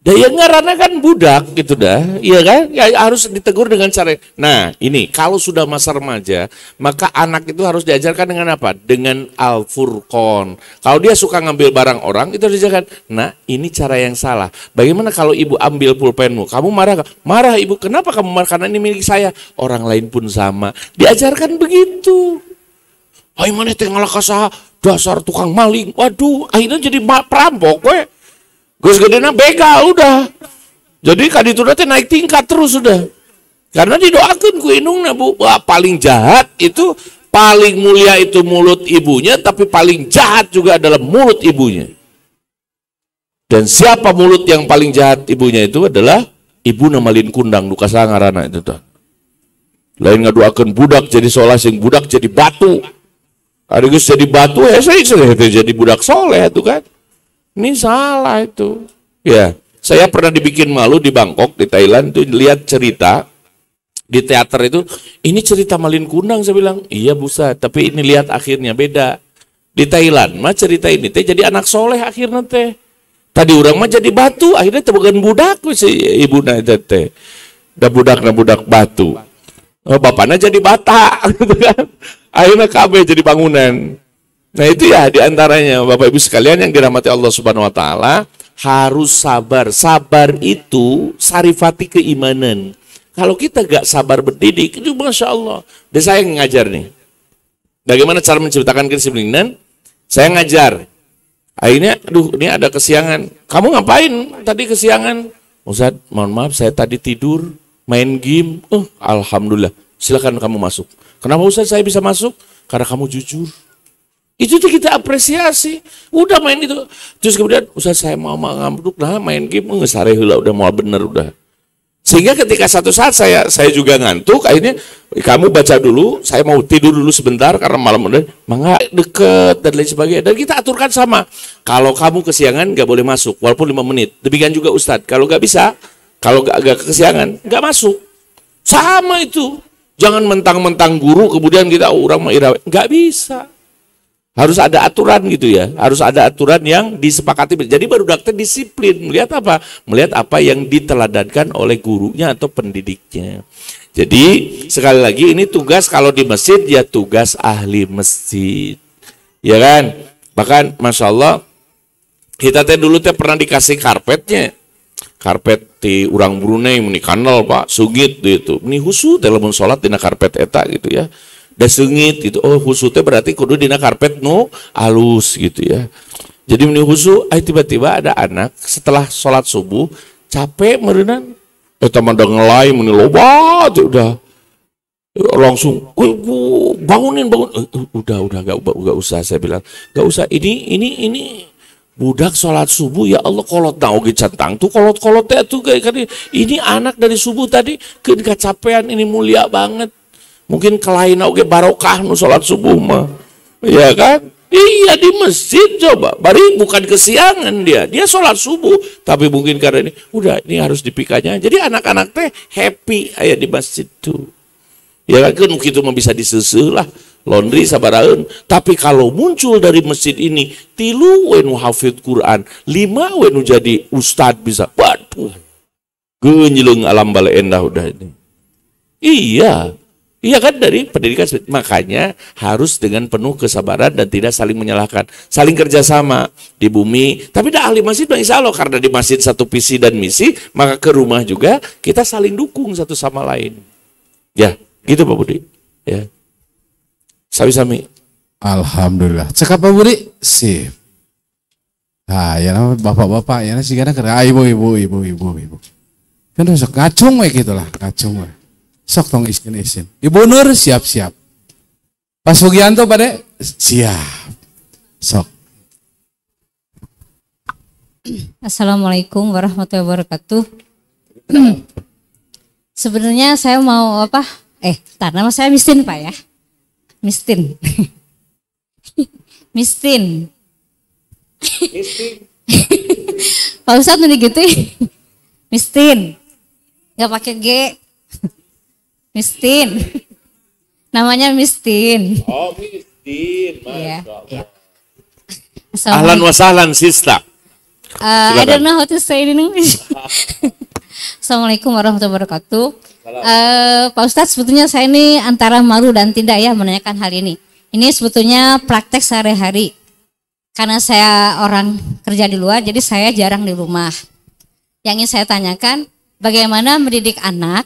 Daya ngarana kan budak gitu dah, iya kan? Ya, harus ditegur dengan cara. Nah, ini kalau sudah masa remaja, maka anak itu harus diajarkan dengan apa? Dengan al-furqon. Kalau dia suka ngambil barang orang, itu harus diajarkan. Nah, ini cara yang salah. Bagaimana kalau ibu ambil pulpenmu? Kamu marah? Marah ibu. Kenapa kamu marah? Karena ini milik saya. Orang lain pun sama. Diajarkan begitu. Oh mana tinggal kasah dasar tukang maling. Waduh, akhirnya jadi perampok Gus Gede gedena bega udah. Jadi kaditu teh naik tingkat terus sudah, Karena didoakan ku inungna bu, Wah, paling jahat itu paling mulia itu mulut ibunya, tapi paling jahat juga adalah mulut ibunya. Dan siapa mulut yang paling jahat ibunya itu adalah ibu nama Lin kundang duka sangarana itu tuh. Lain nggak doakan budak jadi solah, sing budak jadi batu. Ada jadi batu, ya saya jadi budak soleh itu kan. Ini salah itu. Ya, saya pernah dibikin malu di Bangkok di Thailand tuh lihat cerita di teater itu ini cerita Malin Kundang saya bilang iya busa tapi ini lihat akhirnya beda di Thailand mah cerita ini teh jadi anak soleh akhirnya teh tadi orang mah jadi batu akhirnya teh bukan budak si ibu naik teh da budak da budak batu oh, bapaknya jadi bata gitu kan akhirnya KB jadi bangunan Nah itu ya diantaranya Bapak Ibu sekalian yang dirahmati Allah Subhanahu Wa Taala harus sabar. Sabar itu sarifati keimanan. Kalau kita gak sabar berdidik, itu Masya Allah. Dan saya ngajar nih. Bagaimana cara menciptakan kesimpulan? Saya ngajar. Akhirnya, aduh ini ada kesiangan. Kamu ngapain tadi kesiangan? Ustaz, mohon maaf saya tadi tidur, main game. Oh, Alhamdulillah, silakan kamu masuk. Kenapa Ustaz saya bisa masuk? Karena kamu jujur. Itu tuh kita apresiasi. Udah main itu. Terus kemudian, usah saya mau ngamuk lah main game, ngesare hula, udah mau bener, udah. Sehingga ketika satu saat saya saya juga ngantuk, akhirnya kamu baca dulu, saya mau tidur dulu sebentar karena malam udah mangga deket dan lain sebagainya. Dan kita aturkan sama. Kalau kamu kesiangan nggak boleh masuk, walaupun lima menit. Demikian juga Ustadz, kalau nggak bisa, kalau nggak agak kesiangan nggak masuk. Sama itu. Jangan mentang-mentang guru kemudian kita oh, orang mau nggak bisa. Harus ada aturan gitu ya, harus ada aturan yang disepakati. Jadi baru dokter disiplin, melihat apa? Melihat apa yang diteladankan oleh gurunya atau pendidiknya. Jadi sekali lagi ini tugas kalau di masjid ya tugas ahli masjid. Ya kan? Bahkan Masya Allah kita teh dulu teh pernah dikasih karpetnya. Karpet di orang Brunei, ini kanal Pak, sugit itu, Ini khusus dalam sholat di karpet eta gitu ya da sengit gitu oh husutnya berarti kudu dina karpet nu alus gitu ya jadi meni husu ay tiba-tiba ada anak setelah sholat subuh capek merenang eh teman udah ngelai meni loba udah eh, langsung bangunin bangun eh, eh, udah udah gak, gak usah saya bilang gak usah ini ini ini budak sholat subuh ya Allah kolot nah cantang centang tuh kolot kolotnya tuh kayak ini anak dari subuh tadi capean ini mulia banget mungkin kelain oke barokah nu salat subuh mah ya kan Iya di masjid coba. Bari bukan kesiangan dia. Dia sholat subuh. Tapi mungkin karena ini, udah ini harus dipikanya. Jadi anak-anak teh happy ayah di masjid tuh. Ya kan, kan itu mah bisa disusul lah. Laundry sabaraun. Tapi kalau muncul dari masjid ini, tilu wenu hafid Quran. Lima wenu jadi ustad bisa. Waduh. Genjelung alam bale endah udah ini. Iya. Iya kan dari pendidikan makanya harus dengan penuh kesabaran dan tidak saling menyalahkan, saling kerjasama di bumi. Tapi dah ahli masjid bang insya Allah karena di masjid satu visi dan misi maka ke rumah juga kita saling dukung satu sama lain. Ya gitu Pak Budi. Ya sami-sami. Alhamdulillah. Cekap Pak Budi sih. Nah, ya bapak-bapak ya sih karena ibu-ibu ah, ibu-ibu ibu. Kan harus ngacung ya gitu lah, ngacung Sok tong iskin isin. Ibu Nur siap-siap. Pas Fugianto pada siap. Sok. Assalamualaikum warahmatullahi wabarakatuh. Sebenarnya saya mau apa? Eh, tar, nama saya Mistin Pak ya. Mistin. Mistin. Pak Ustadz nih gitu. Ya? Mistin. Gak pakai G, Mistin. Namanya Mistin. Oh, Mistin. Iya, Masya Allah. Yeah. So, Ahlan wa sahlan, sista. Uh, eh, I don't know how to say it in English. Assalamualaikum warahmatullahi wabarakatuh. Uh, Pak Ustadz, sebetulnya saya ini antara malu dan tidak ya menanyakan hal ini. Ini sebetulnya praktek sehari-hari. Karena saya orang kerja di luar, jadi saya jarang di rumah. Yang ingin saya tanyakan, bagaimana mendidik anak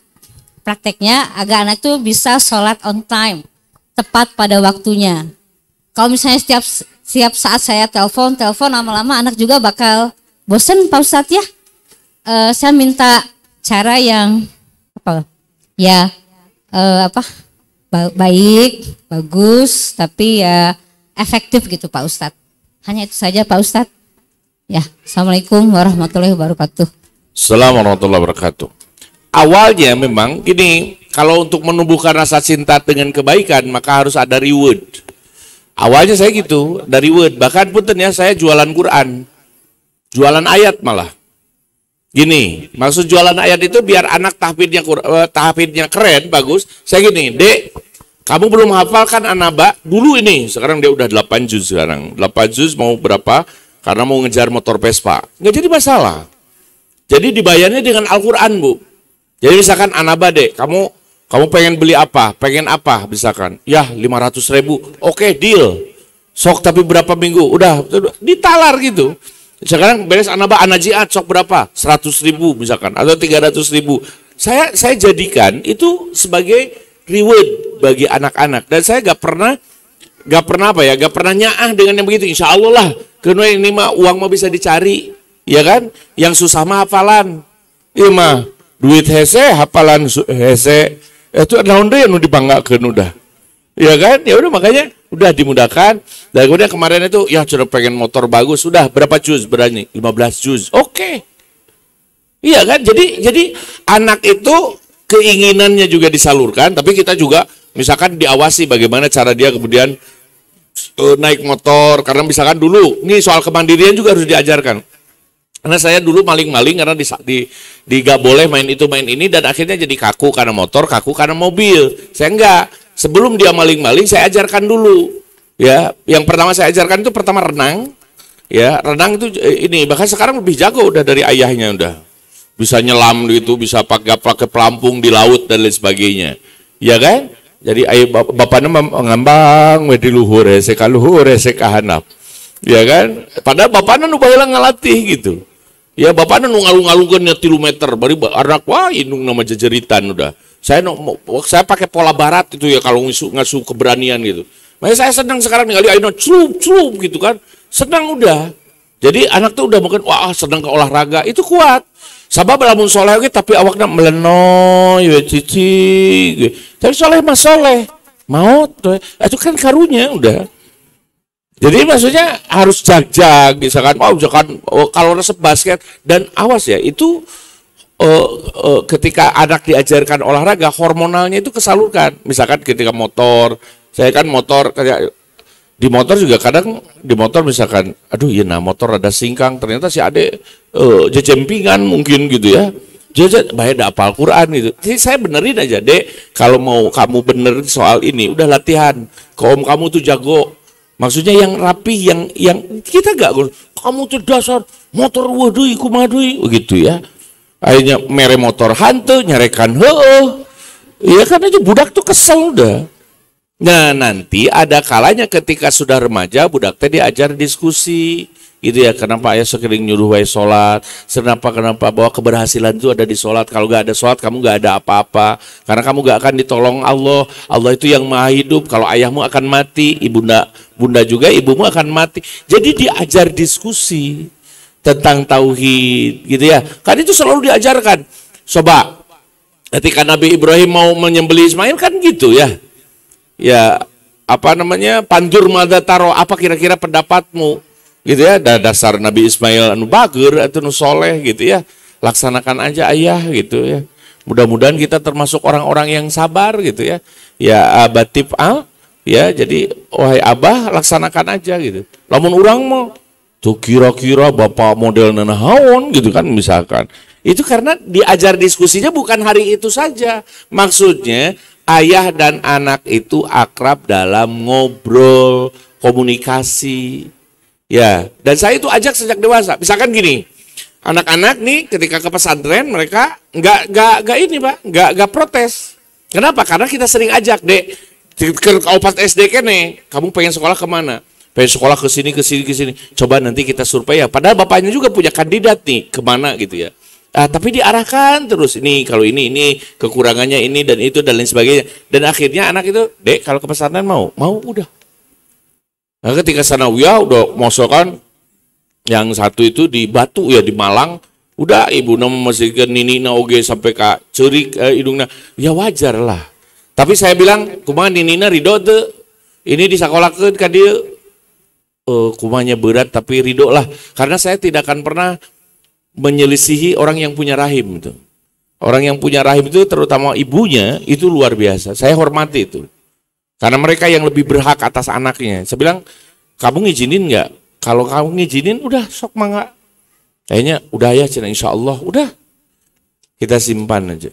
prakteknya agar anak itu bisa sholat on time, tepat pada waktunya. Kalau misalnya setiap setiap saat saya telepon, telepon lama-lama anak juga bakal bosen Pak Ustadz ya. E, saya minta cara yang apa? Ya e, apa? Ba baik, bagus, tapi ya efektif gitu Pak Ustadz. Hanya itu saja Pak Ustadz. Ya, Assalamualaikum warahmatullahi wabarakatuh. Assalamualaikum warahmatullahi wabarakatuh awalnya memang gini, kalau untuk menumbuhkan rasa cinta dengan kebaikan maka harus ada reward. Awalnya saya gitu, dari reward. Bahkan punten ya, saya jualan Quran. Jualan ayat malah. Gini, maksud jualan ayat itu biar anak tahfidnya eh, tahfidnya keren, bagus. Saya gini, Dek, kamu belum hafalkan Anaba? Dulu ini, sekarang dia udah 8 juz sekarang. 8 juz mau berapa? Karena mau ngejar motor Vespa. Nggak jadi masalah. Jadi dibayarnya dengan Al-Quran, Bu. Jadi misalkan Anaba deh, kamu kamu pengen beli apa? Pengen apa misalkan? Ya ratus ribu, oke okay, deal. Sok tapi berapa minggu? Udah, ditalar gitu. Sekarang beres Anaba Anajiat sok berapa? seratus ribu misalkan atau tiga ratus ribu. Saya saya jadikan itu sebagai reward bagi anak-anak dan saya gak pernah gak pernah apa ya gak pernah nyaah dengan yang begitu insya Allah lah ini mah uang mau bisa dicari ya kan yang susah mah hafalan iya mah duit hese hafalan hese itu adalah deui nu dibanggakan udah ya kan ya udah makanya udah dimudahkan dan kemudian kemarin itu ya sudah pengen motor bagus sudah berapa juz berani 15 juz oke okay. iya kan jadi jadi anak itu keinginannya juga disalurkan tapi kita juga misalkan diawasi bagaimana cara dia kemudian uh, naik motor karena misalkan dulu nih soal kemandirian juga harus diajarkan karena saya dulu maling-maling karena di, di, di gak boleh main itu main ini dan akhirnya jadi kaku karena motor, kaku karena mobil. Saya enggak. Sebelum dia maling-maling saya ajarkan dulu. Ya, yang pertama saya ajarkan itu pertama renang. Ya, renang itu eh, ini bahkan sekarang lebih jago udah dari ayahnya udah. Bisa nyelam itu bisa pakai pakai pelampung di laut dan lain sebagainya. Ya kan? Jadi ayah bap bapaknya mengambang wedi luhur, sekaluhur, sekahanap. Ya kan? Padahal bapaknya nubahilah nggak latih gitu. Ya bapak nu ngalung-alungkeun nya 3 meter, bari anak wah indung nama jejeritan udah. Saya no, saya pakai pola barat itu ya kalau ngasuh ngasuh keberanian gitu. Makanya saya senang sekarang ningali ayeuna cium-cium gitu kan. Senang udah. Jadi anak tuh udah mungkin wah senang ke olahraga, itu kuat. Sabab lamun soleh oke tapi awakna melenoy we cici. Tapi soleh mah soleh. Mau tuh. Itu kan karunya udah. Jadi maksudnya harus jag-jag, misalkan, mau oh, misalkan oh, kalau resep basket dan awas ya itu uh, uh, ketika anak diajarkan olahraga hormonalnya itu kesalurkan. Misalkan ketika motor, saya kan motor kayak di motor juga kadang di motor misalkan, aduh iya nah motor ada singkang, ternyata si ade uh, jejempingan mungkin gitu ya. Jajan bahaya dapal Quran gitu. Jadi saya benerin aja dek, kalau mau kamu benerin soal ini udah latihan. Kaum kamu tuh jago Maksudnya yang rapi, yang yang kita gak kamu tuh dasar motor waduh iku madui begitu oh, ya. Akhirnya mere motor hantu nyarekan heeh, Iya kan aja budak tuh kesel udah. Nah nanti ada kalanya ketika sudah remaja budak tadi ajar diskusi itu ya kenapa ayah sering nyuruh wae sholat. Kenapa kenapa bahwa keberhasilan itu ada di sholat. Kalau gak ada sholat kamu gak ada apa-apa. Karena kamu gak akan ditolong Allah. Allah itu yang maha hidup. Kalau ayahmu akan mati, ibunda bunda juga ibumu akan mati. Jadi diajar diskusi tentang tauhid gitu ya. Kan itu selalu diajarkan. Coba ketika Nabi Ibrahim mau menyembelih Ismail kan gitu ya. Ya apa namanya pandur mada taro apa kira-kira pendapatmu gitu ya da dasar Nabi Ismail anu bager atau Nusoleh soleh gitu ya laksanakan aja ayah gitu ya mudah-mudahan kita termasuk orang-orang yang sabar gitu ya ya abatif al ya jadi wahai abah laksanakan aja gitu namun orang mau tuh kira-kira bapak model nanahaon gitu kan misalkan itu karena diajar diskusinya bukan hari itu saja maksudnya ayah dan anak itu akrab dalam ngobrol komunikasi Ya, dan saya itu ajak sejak dewasa. Misalkan gini, anak-anak nih ketika ke pesantren mereka nggak nggak nggak ini pak, nggak nggak protes. Kenapa? Karena kita sering ajak dek ke opat SD kene, kamu pengen sekolah kemana? Pengen sekolah ke sini ke sini ke sini. Coba nanti kita survei ya. Padahal bapaknya juga punya kandidat nih kemana gitu ya. Ah, tapi diarahkan terus ini kalau ini ini kekurangannya ini dan itu dan lain sebagainya dan akhirnya anak itu dek kalau ke pesantren mau mau udah Nah ketika Sanawiyah udah mosokan yang satu itu di Batu ya di Malang udah ibu nama ke nini na oge sampai ke cerik eh, hidungnya ya wajar lah tapi saya bilang kumaha Nini ridho tuh ini sekolah ke dia uh, eh, kumanya berat tapi ridho lah karena saya tidak akan pernah menyelisihi orang yang punya rahim itu orang yang punya rahim itu terutama ibunya itu luar biasa saya hormati itu karena mereka yang lebih berhak atas anaknya. Saya bilang, kamu ngizinin nggak? Kalau kamu ngizinin, udah sok mangga. Kayaknya udah ya Cina, insya Allah udah. Kita simpan aja.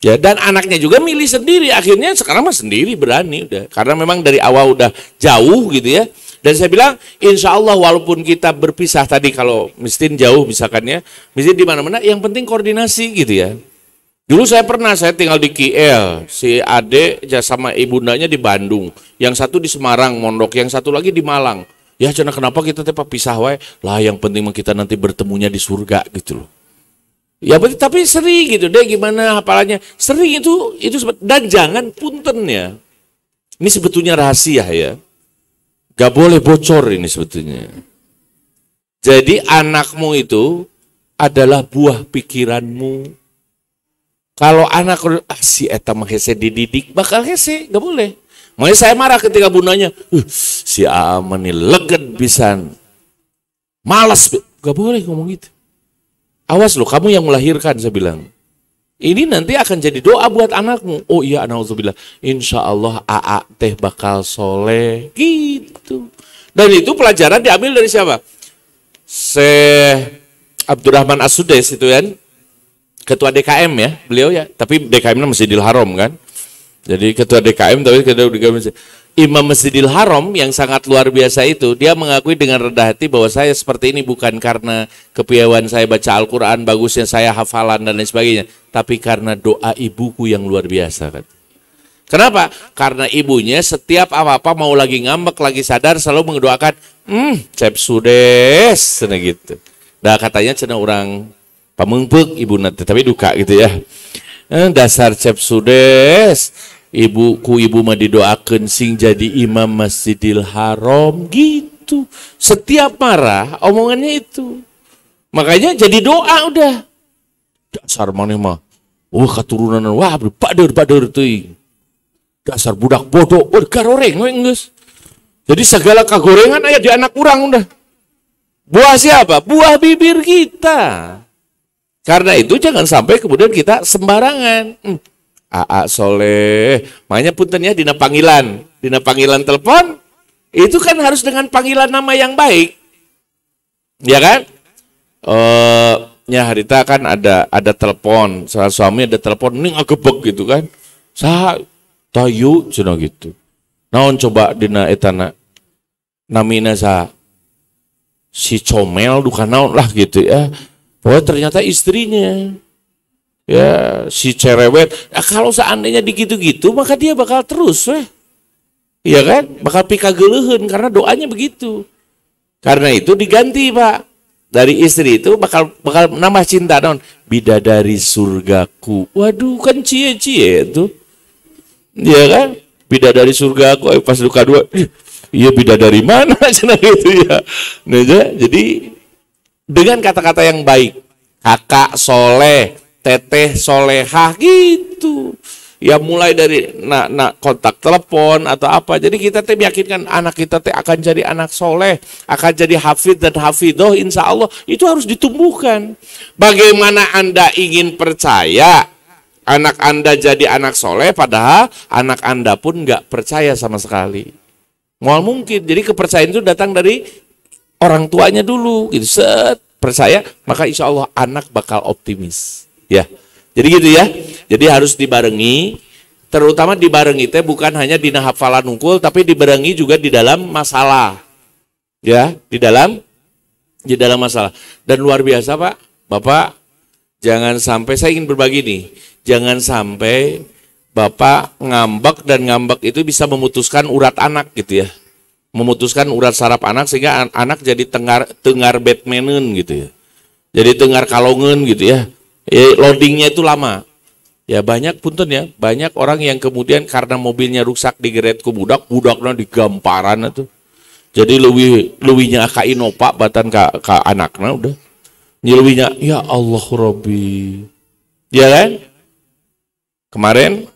Ya dan anaknya juga milih sendiri. Akhirnya sekarang mah sendiri berani udah. Karena memang dari awal udah jauh gitu ya. Dan saya bilang, insya Allah walaupun kita berpisah tadi kalau miskin jauh misalkan ya, miskin di mana-mana, yang penting koordinasi gitu ya. Dulu saya pernah, saya tinggal di KL, si Ade jasama sama ibundanya di Bandung, yang satu di Semarang, Mondok, yang satu lagi di Malang. Ya cina kenapa kita tetap pisah wae? Lah yang penting kita nanti bertemunya di surga gitu loh. Ya tapi sering gitu deh gimana hafalannya. Sering itu itu dan jangan punten ya. Ini sebetulnya rahasia ya. Gak boleh bocor ini sebetulnya. Jadi anakmu itu adalah buah pikiranmu kalau anak ah, si eta mah dididik bakal hese, nggak boleh. Mau saya marah ketika bundanya, uh, si Aman ini leget pisan. Malas, nggak boleh ngomong gitu. Awas loh, kamu yang melahirkan, saya bilang. Ini nanti akan jadi doa buat anakmu. Oh iya, bilang, Insya Allah AA teh bakal soleh. Gitu. Dan itu pelajaran diambil dari siapa? Se Abdurrahman Asudes itu kan. Ya? ketua DKM ya beliau ya tapi DKM-nya Masjidil Haram kan jadi ketua DKM tapi ketua DKM Imam Masjidil Haram yang sangat luar biasa itu dia mengakui dengan rendah hati bahwa saya seperti ini bukan karena kepiawaian saya baca Al-Qur'an bagusnya saya hafalan dan lain sebagainya tapi karena doa ibuku yang luar biasa kan. Kenapa? Karena ibunya setiap apa-apa mau lagi ngambek, lagi sadar selalu mengedoakan, "Hmm, cep sudes." gitu. Nah, katanya cina orang pamengpek ibu nanti tapi duka gitu ya eh, dasar cep sudes ibu ku ibu mah didoakan sing jadi imam masjidil haram gitu setiap marah omongannya itu makanya jadi doa udah dasar mana mah wah oh, keturunan wah padur padur tuh dasar budak bodoh oh karoreng ngus oh, jadi segala kagorengan ayat di anak kurang udah buah siapa buah bibir kita karena itu jangan sampai kemudian kita sembarangan. Hmm. Aa soleh, makanya puntennya dina panggilan, dina panggilan telepon, itu kan harus dengan panggilan nama yang baik, ya kan? Eh, ya harita kan ada ada telepon, salah suami ada telepon, ini agebek gitu kan? Sah, tayu cina gitu. Naon coba dina etana namina sa si comel duka naon lah gitu ya Oh ternyata istrinya. Ya si cerewet. ya, kalau seandainya digitu-gitu maka dia bakal terus weh. Iya kan? Bakal pika geluhin karena doanya begitu. Karena itu diganti pak dari istri itu bakal bakal nama cinta non bidadari surgaku. Waduh kan cie-cie itu, ya kan? Bidadari surgaku. pas luka dua, iya bidadari mana cina gitu ya. Nah, ya, jadi dengan kata-kata yang baik. Kakak soleh, teteh solehah gitu. Ya mulai dari nak nak kontak telepon atau apa. Jadi kita teh meyakinkan anak kita teh akan jadi anak soleh, akan jadi hafid dan hafidoh insya Allah. Itu harus ditumbuhkan. Bagaimana Anda ingin percaya anak Anda jadi anak soleh padahal anak Anda pun nggak percaya sama sekali. Mual mungkin. Jadi kepercayaan itu datang dari orang tuanya dulu gitu set percaya maka insya Allah anak bakal optimis ya jadi gitu ya jadi harus dibarengi terutama dibarengi teh bukan hanya di hafalan nungkul tapi dibarengi juga di dalam masalah ya di dalam di dalam masalah dan luar biasa pak bapak jangan sampai saya ingin berbagi nih jangan sampai bapak ngambek dan ngambek itu bisa memutuskan urat anak gitu ya memutuskan urat saraf anak sehingga anak jadi tengar tengar Batmanen gitu ya. Jadi tengar kalongen gitu ya. ya loadingnya itu lama. Ya banyak punten ya, banyak orang yang kemudian karena mobilnya rusak di geretku budak, budaknya digamparan itu. Jadi lebih lebihnya ka inopa batan ka, ka anaknya udah. nyelwinya ya Allah Robi. Ya kan? Kemarin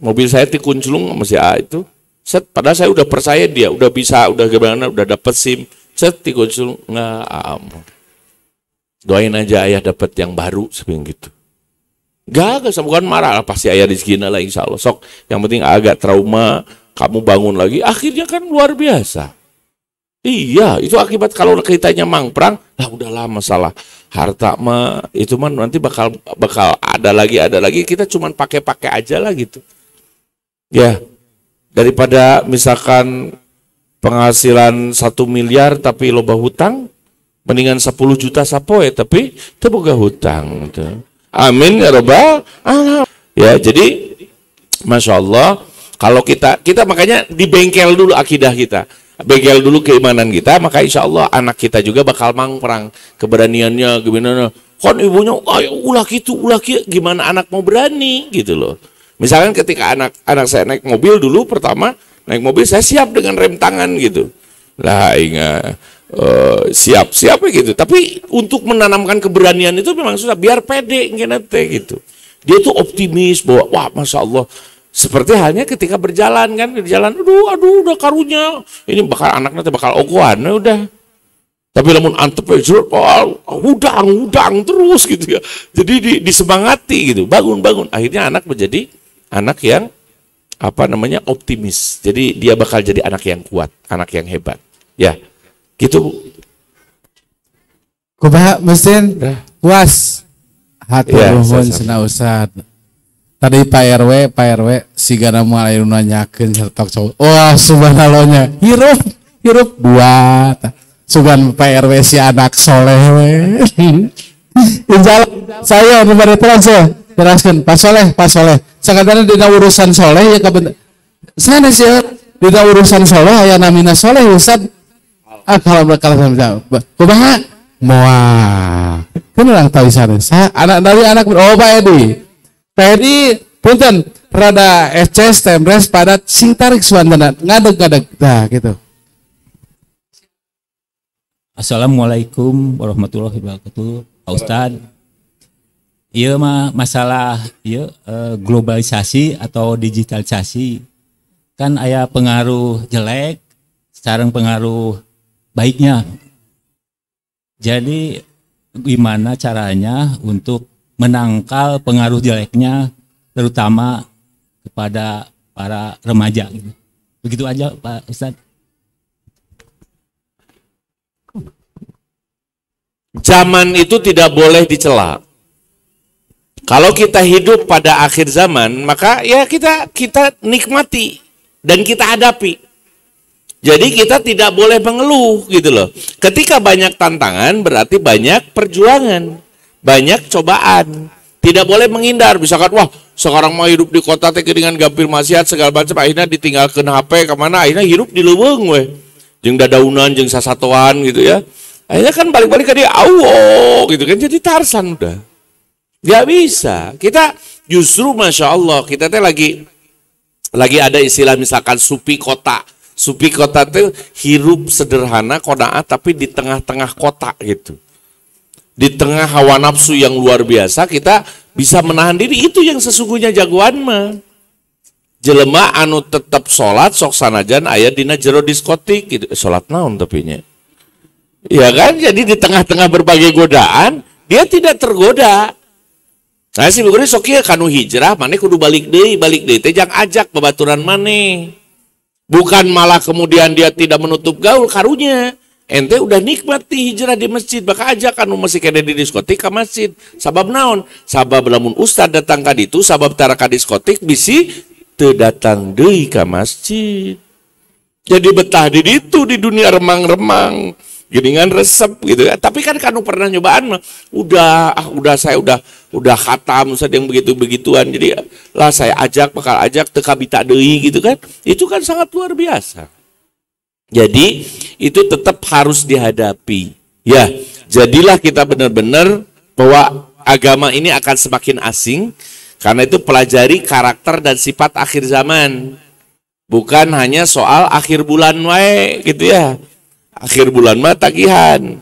mobil saya dikunculung sama si A itu Set, padahal saya udah percaya dia, udah bisa, udah gimana, udah dapet SIM. Set, dikonsum, nggak ah, ah, ampun. Doain aja ayah dapet yang baru, sebelum gitu. Gagal, bukan marah lah, pasti ayah rizkina lah insya Allah. Sok, yang penting agak trauma, kamu bangun lagi, akhirnya kan luar biasa. Iya, itu akibat kalau mang mangprang, lah udah lama salah, harta mah itu mah nanti bakal bakal ada lagi ada lagi kita cuman pakai-pakai aja lah gitu. Ya, daripada misalkan penghasilan satu miliar tapi loba hutang mendingan 10 juta sapoe ya, tapi terbuka hutang gitu. amin ya robbal ya jadi masya Allah kalau kita kita makanya di bengkel dulu akidah kita bengkel dulu keimanan kita maka insya Allah anak kita juga bakal mangperang keberaniannya gimana nah. Kon ibunya ayo ulah gitu ulah gitu gimana anak mau berani gitu loh Misalkan ketika anak anak saya naik mobil dulu pertama naik mobil saya siap dengan rem tangan gitu. Lah ingat uh, siap siap gitu. Tapi untuk menanamkan keberanian itu memang susah. Biar pede ngenete gitu. Dia tuh optimis bahwa wah masya Allah seperti halnya ketika berjalan kan jalan, aduh aduh udah karunya ini bakal anaknya bakal ogohan nah, ya udah tapi namun antep oh, udang udang terus gitu ya jadi di, disemangati gitu bangun bangun akhirnya anak menjadi anak yang apa namanya optimis. Jadi dia bakal jadi anak yang kuat, anak yang hebat. Ya, gitu. Kuba mesin puas hati ya, ruhun cina Tadi Pak RW, Pak RW, si gana mulai nanyakan serta cowok. Wah, oh, subhanallahnya, hirup, hirup buat. Sugan Pak RW si anak soleh. Insya Allah, saya nomor terasa teraskan Pak Soleh, Pak Soleh sakadana dina urusan soleh ya kaben sana sih ya. dina urusan soleh ya namina soleh ustad akal bakal sama kumaha moal kau orang tahu sana anak dari anak oh pak Edi pak Edi punten rada eces tembres padat sing tarik suandana ngadeg ngadeg dah gitu Assalamualaikum warahmatullahi wabarakatuh ustad Iya mah masalah iya uh, globalisasi atau digitalisasi kan ayah pengaruh jelek, sekarang pengaruh baiknya. Jadi gimana caranya untuk menangkal pengaruh jeleknya terutama kepada para remaja gitu? Begitu aja Pak Ustaz. Zaman itu tidak boleh dicelak. Kalau kita hidup pada akhir zaman, maka ya kita kita nikmati dan kita hadapi. Jadi kita tidak boleh mengeluh gitu loh. Ketika banyak tantangan berarti banyak perjuangan, banyak cobaan. Tidak boleh menghindar. Misalkan wah sekarang mau hidup di kota teh dengan gampir maksiat segala macam akhirnya ditinggal ditinggalkan HP kemana akhirnya hidup di leuweung weh jeng dadaunan jeng sasatuan gitu ya. Akhirnya kan balik-balik ke dia, awo oh, gitu kan jadi tarsan udah. Gak bisa. Kita justru masya Allah kita teh lagi lagi ada istilah misalkan supi kota. Supi kota itu hirup sederhana kodaat tapi di tengah-tengah kota gitu. Di tengah hawa nafsu yang luar biasa kita bisa menahan diri itu yang sesungguhnya jagoan mah. Jelema anu tetap sholat sok sanajan ayat dina jero diskotik gitu. Sholat naon tepinya. Ya kan? Jadi di tengah-tengah berbagai godaan dia tidak tergoda. Nah si Bukhari sokia kanu hijrah mana kudu balik deh balik deh teh ajak pebaturan mana bukan malah kemudian dia tidak menutup gaul karunya ente udah nikmati hijrah di masjid maka ajak kanu masih kena di diskotik ke masjid sabab naon sabab lamun ustad datang ke situ, sabab tara ka diskotik bisi terdatang deh ke masjid jadi betah di situ, di dunia remang-remang giringan resep gitu ya. Tapi kan kan pernah nyobaan mah udah ah udah saya udah udah khatam saya yang begitu-begituan. Jadi lah saya ajak bakal ajak teka bita deui gitu kan. Itu kan sangat luar biasa. Jadi itu tetap harus dihadapi. Ya, jadilah kita benar-benar bahwa agama ini akan semakin asing karena itu pelajari karakter dan sifat akhir zaman. Bukan hanya soal akhir bulan wae gitu ya akhir bulan mah tagihan.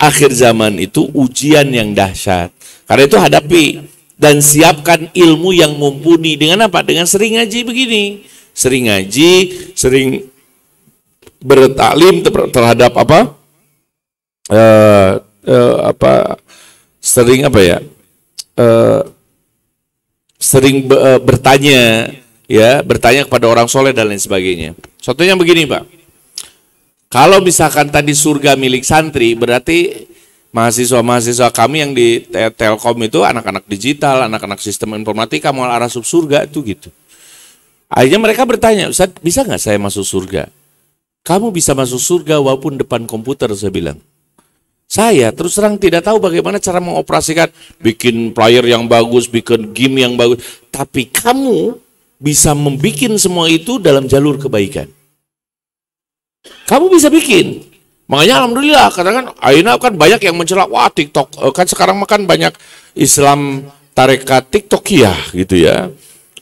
Akhir zaman itu ujian yang dahsyat. Karena itu hadapi dan siapkan ilmu yang mumpuni dengan apa? Dengan sering ngaji begini. Sering ngaji, sering bertaklim terhadap apa? Uh, uh, apa sering apa ya? Uh, sering be, uh, bertanya ya, bertanya kepada orang soleh dan lain sebagainya. Contohnya begini, Pak kalau misalkan tadi surga milik santri, berarti mahasiswa-mahasiswa kami yang di Telkom itu anak-anak digital, anak-anak sistem informatika mau arah sub surga itu gitu. Akhirnya mereka bertanya, Ustaz, bisa nggak saya masuk surga? Kamu bisa masuk surga walaupun depan komputer, saya bilang. Saya terus terang tidak tahu bagaimana cara mengoperasikan, bikin player yang bagus, bikin game yang bagus. Tapi kamu bisa membuat semua itu dalam jalur kebaikan. Kamu bisa bikin. Makanya alhamdulillah karena kan Aina kan banyak yang mencela wah TikTok eh, kan sekarang makan banyak Islam tarekat TikTok ya gitu ya.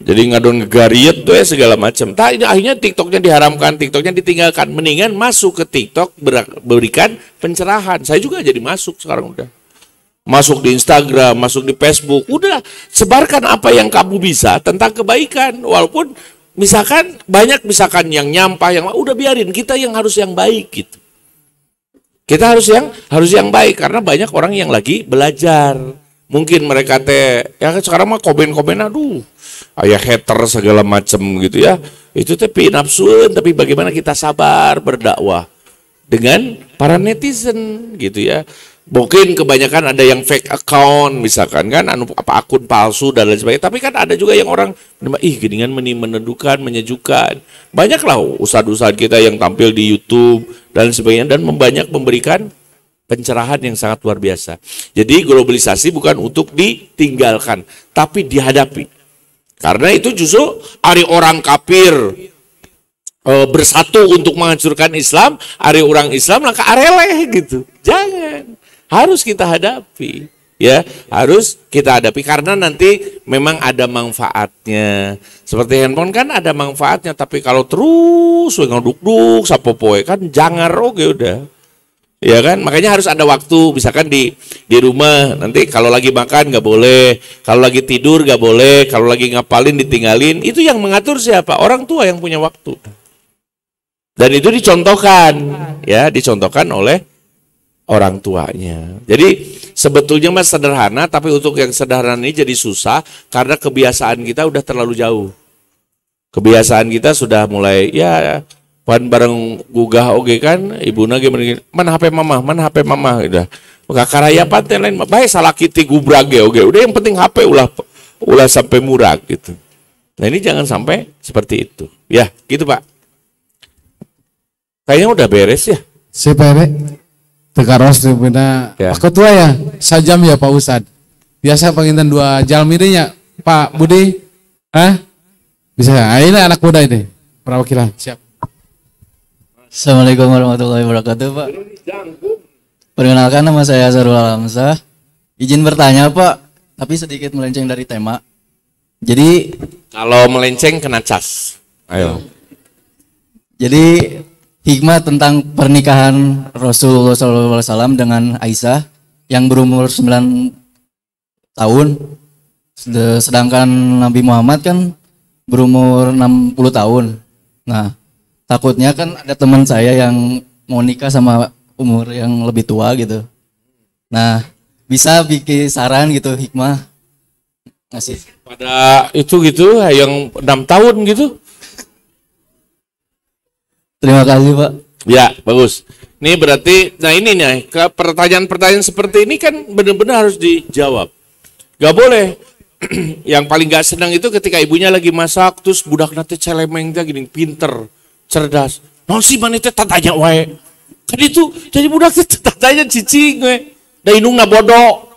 Jadi ngadon ngegariet tuh ya segala macam. Nah, ini akhirnya TikToknya diharamkan, TikToknya ditinggalkan. Mendingan masuk ke TikTok berikan pencerahan. Saya juga jadi masuk sekarang udah. Masuk di Instagram, masuk di Facebook. Udah sebarkan apa yang kamu bisa tentang kebaikan walaupun misalkan banyak misalkan yang nyampah yang udah biarin kita yang harus yang baik gitu kita harus yang harus yang baik karena banyak orang yang lagi belajar mungkin mereka teh ya kan sekarang mah komen komen aduh ayah hater segala macam gitu ya itu tapi nafsu tapi bagaimana kita sabar berdakwah dengan para netizen gitu ya Mungkin kebanyakan ada yang fake account misalkan kan anu apa akun palsu dan lain sebagainya. Tapi kan ada juga yang orang ih geningan menedukan, menyejukkan. Banyaklah usaha-usaha kita yang tampil di YouTube dan sebagainya dan membanyak memberikan pencerahan yang sangat luar biasa. Jadi globalisasi bukan untuk ditinggalkan, tapi dihadapi. Karena itu justru hari orang kafir e, bersatu untuk menghancurkan Islam, hari orang Islam langkah areleh gitu. Jangan harus kita hadapi ya harus kita hadapi karena nanti memang ada manfaatnya seperti handphone kan ada manfaatnya tapi kalau terus ngeduk duk sapopoe kan jangan roge udah ya kan makanya harus ada waktu misalkan di di rumah nanti kalau lagi makan nggak boleh kalau lagi tidur nggak boleh kalau lagi ngapalin ditinggalin itu yang mengatur siapa orang tua yang punya waktu dan itu dicontohkan ya dicontohkan oleh orang tuanya. Jadi sebetulnya mas sederhana, tapi untuk yang sederhana ini jadi susah karena kebiasaan kita udah terlalu jauh. Kebiasaan kita sudah mulai ya pan bareng gugah okay, kan, ibu nage mana HP mama, mana HP mama udah. Kakak gitu. karaya pantai lain, baik salah kiti oke okay. udah yang penting HP ulah ulah sampai murah gitu. Nah ini jangan sampai seperti itu. Ya gitu pak. Kayaknya udah beres ya. Saya beres. Tekaros Ya. Pak Ketua ya, sajam ya Pak Ustad. Biasa penginten dua jam ya Pak Budi. Hah? Bisa. Ah, ini anak muda ini. Perwakilan. Siap. Assalamualaikum warahmatullahi wabarakatuh Pak. Perkenalkan nama saya Zarul Alamsah. Izin bertanya Pak, tapi sedikit melenceng dari tema. Jadi kalau melenceng kena cas. Ayo. Jadi hikmah tentang pernikahan Rasulullah SAW dengan Aisyah yang berumur 9 tahun sedangkan Nabi Muhammad kan berumur 60 tahun. Nah, takutnya kan ada teman saya yang mau nikah sama umur yang lebih tua gitu. Nah, bisa bikin saran gitu hikmah ngasih pada itu gitu yang enam tahun gitu Terima kasih Pak. Ya, bagus. Ini berarti, nah ini nih, pertanyaan-pertanyaan seperti ini kan benar-benar harus dijawab. Gak boleh. Yang paling gak senang itu ketika ibunya lagi masak, terus budak nanti celemeng dia gini, pinter, cerdas. Non si mana teh tanya wae. Kan itu jadi budak teh tanya cicing wae. Da inung na bodoh.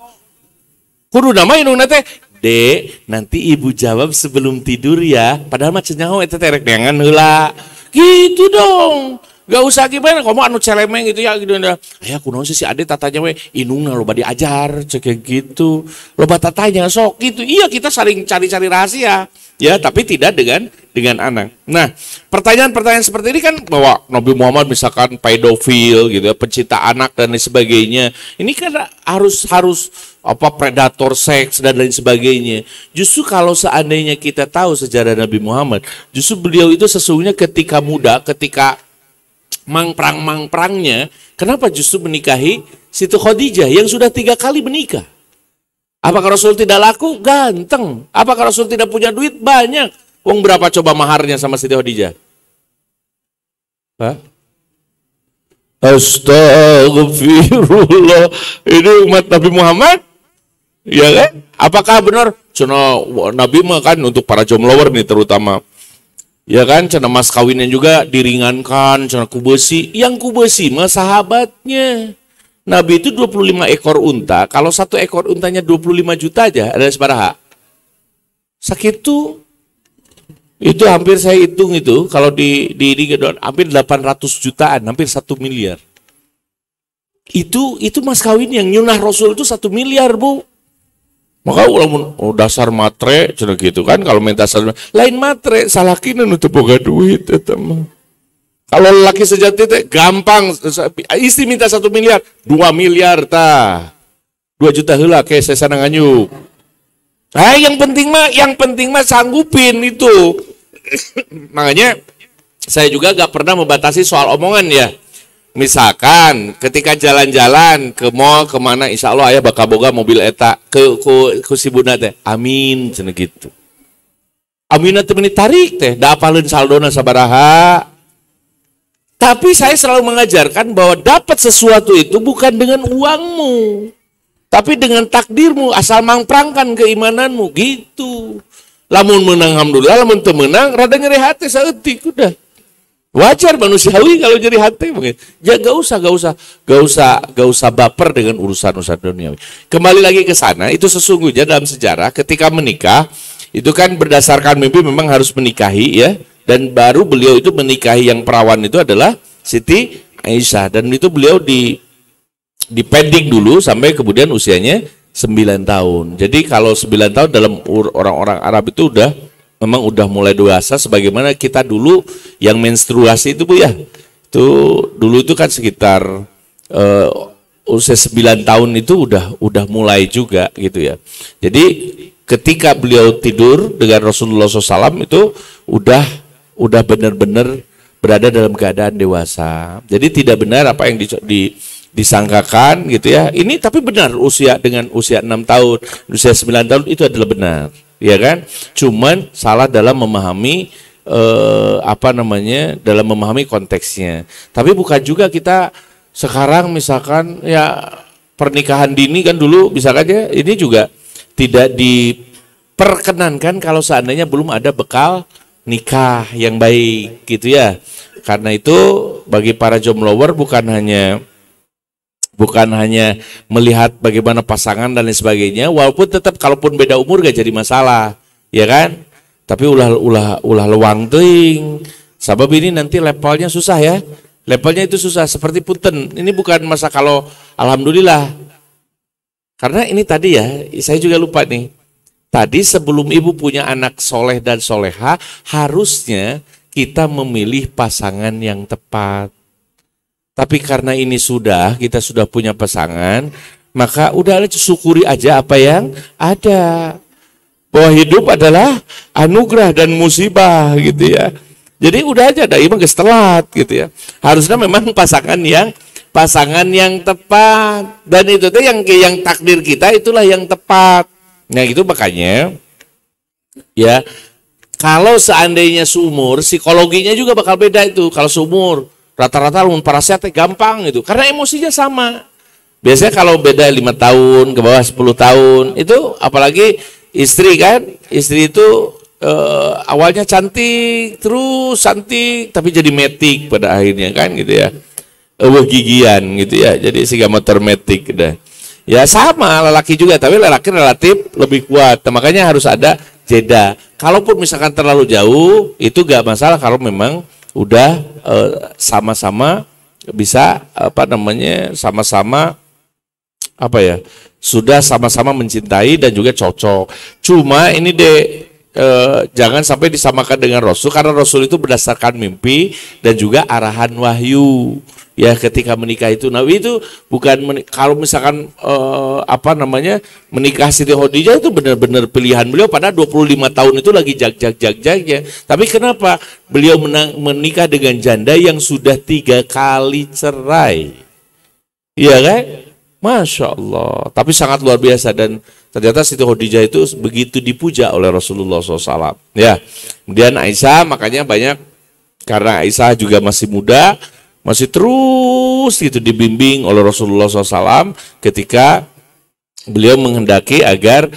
Kudu nama inung nate Dek, nanti ibu jawab sebelum tidur ya. Padahal macam oh itu terek dengan hula. 기도동 Gak usah gimana, kamu anu celemeng gitu ya gitu ya. Ayah aku sih si ade tatanya we inung loba ajar cek gitu. Loba tatanya sok gitu. Iya kita saling cari-cari rahasia ya tapi tidak dengan dengan anak. Nah, pertanyaan-pertanyaan seperti ini kan bahwa Nabi Muhammad misalkan pedofil gitu ya, pencinta anak dan lain sebagainya. Ini kan harus harus apa predator seks dan lain sebagainya. Justru kalau seandainya kita tahu sejarah Nabi Muhammad, justru beliau itu sesungguhnya ketika muda, ketika mangprang-mangprangnya, kenapa justru menikahi situ Khadijah yang sudah tiga kali menikah? Apakah Rasul tidak laku? Ganteng. Apakah Rasul tidak punya duit? Banyak. Uang berapa coba maharnya sama Siti Khadijah? Hah? Astagfirullah. Ini umat Nabi Muhammad? Ya kan? Apakah benar? Cuma Nabi makan untuk para jomblower nih terutama ya kan cina mas kawinnya juga diringankan cina kubesi yang kubesi mah sahabatnya Nabi itu 25 ekor unta kalau satu ekor untanya 25 juta aja ada separaha sakit tuh itu hampir saya hitung itu kalau di di, di hampir 800 jutaan hampir satu miliar itu itu mas kawin yang nyunah Rasul itu satu miliar bu maka ulama oh, dasar matre cenah gitu kan kalau minta dasar lain matre salah kini nutup boga duit eta ya, mah. Kalau laki sejati teh gampang istri minta satu miliar, dua miliar ta. Dua juta heula ke senang nganyuk. Nah, yang penting mah yang penting mah sanggupin itu. Makanya saya juga gak pernah membatasi soal omongan ya misalkan ketika jalan-jalan ke mall kemana insya Allah ayah bakal boga mobil eta ke ku, ku si bunda teh amin cene gitu amin teh tarik teh dapalin saldo saldona sabaraha tapi saya selalu mengajarkan bahwa dapat sesuatu itu bukan dengan uangmu tapi dengan takdirmu asal mangprangkan keimananmu gitu lamun menang alhamdulillah lamun temenang rada ngeri hati seetik udah Wajar manusiawi kalau jadi hati mungkin. Ya gak usah, gak usah, gak usah, gak usah baper dengan urusan urusan duniawi. Kembali lagi ke sana, itu sesungguhnya dalam sejarah ketika menikah itu kan berdasarkan mimpi memang harus menikahi ya dan baru beliau itu menikahi yang perawan itu adalah Siti Aisyah dan itu beliau di di pending dulu sampai kemudian usianya 9 tahun. Jadi kalau 9 tahun dalam orang-orang Arab itu udah memang udah mulai dewasa sebagaimana kita dulu yang menstruasi itu Bu ya. Itu dulu itu kan sekitar uh, usia 9 tahun itu udah udah mulai juga gitu ya. Jadi ketika beliau tidur dengan Rasulullah SAW itu udah udah benar-benar berada dalam keadaan dewasa. Jadi tidak benar apa yang di, di disangkakan gitu ya. Ini tapi benar usia dengan usia enam tahun, usia 9 tahun itu adalah benar ya kan? Cuman salah dalam memahami eh, apa namanya dalam memahami konteksnya. Tapi bukan juga kita sekarang misalkan ya pernikahan dini kan dulu bisa aja ya, ini juga tidak diperkenankan kalau seandainya belum ada bekal nikah yang baik gitu ya. Karena itu bagi para jomblower bukan hanya bukan hanya melihat bagaimana pasangan dan lain sebagainya walaupun tetap kalaupun beda umur gak jadi masalah ya kan tapi ulah ulah ulah luang ting sabab ini nanti levelnya susah ya levelnya itu susah seperti Puten, ini bukan masa kalau alhamdulillah karena ini tadi ya saya juga lupa nih tadi sebelum ibu punya anak soleh dan soleha harusnya kita memilih pasangan yang tepat tapi karena ini sudah, kita sudah punya pasangan, maka udahlah syukuri aja apa yang ada. Bahwa hidup adalah anugerah dan musibah gitu ya. Jadi udah aja ada iman telat gitu ya. Harusnya memang pasangan yang pasangan yang tepat dan itu tuh yang yang takdir kita itulah yang tepat. Nah itu makanya ya kalau seandainya sumur psikologinya juga bakal beda itu kalau sumur. Rata-rata lumun para sehatnya gampang gitu. Karena emosinya sama. Biasanya kalau beda lima tahun ke bawah 10 tahun itu apalagi istri kan, istri itu eh, awalnya cantik terus cantik tapi jadi metik pada akhirnya kan gitu ya. uh, gigian gitu ya. Jadi sehingga motor metik dah. Ya sama lelaki juga, tapi lelaki relatif lebih kuat. Nah, makanya harus ada jeda. Kalaupun misalkan terlalu jauh, itu gak masalah kalau memang udah eh, sama-sama bisa apa namanya sama-sama apa ya sudah sama-sama mencintai dan juga cocok. Cuma ini deh eh, jangan sampai disamakan dengan Rasul karena Rasul itu berdasarkan mimpi dan juga arahan wahyu ya ketika menikah itu Nabi itu bukan kalau misalkan eh, apa namanya menikah Siti Khadijah itu benar-benar pilihan beliau pada 25 tahun itu lagi jag jag jag jag ya. tapi kenapa beliau menang, menikah dengan janda yang sudah tiga kali cerai iya kan Masya Allah. Tapi sangat luar biasa dan ternyata Siti Khadijah itu begitu dipuja oleh Rasulullah SAW. Ya. Kemudian Aisyah makanya banyak karena Aisyah juga masih muda, masih terus gitu dibimbing oleh Rasulullah SAW ketika beliau menghendaki agar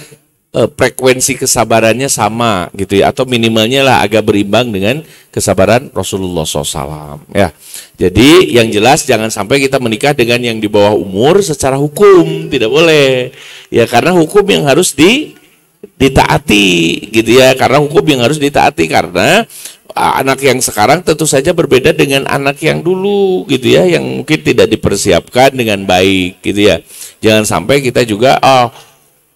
eh, frekuensi kesabarannya sama gitu ya atau minimalnya lah agak berimbang dengan kesabaran Rasulullah SAW ya jadi yang jelas jangan sampai kita menikah dengan yang di bawah umur secara hukum tidak boleh ya karena hukum yang harus di ditaati gitu ya karena hukum yang harus ditaati karena eh, anak yang sekarang tentu saja berbeda dengan anak yang dulu gitu ya yang mungkin tidak dipersiapkan dengan baik gitu ya jangan sampai kita juga oh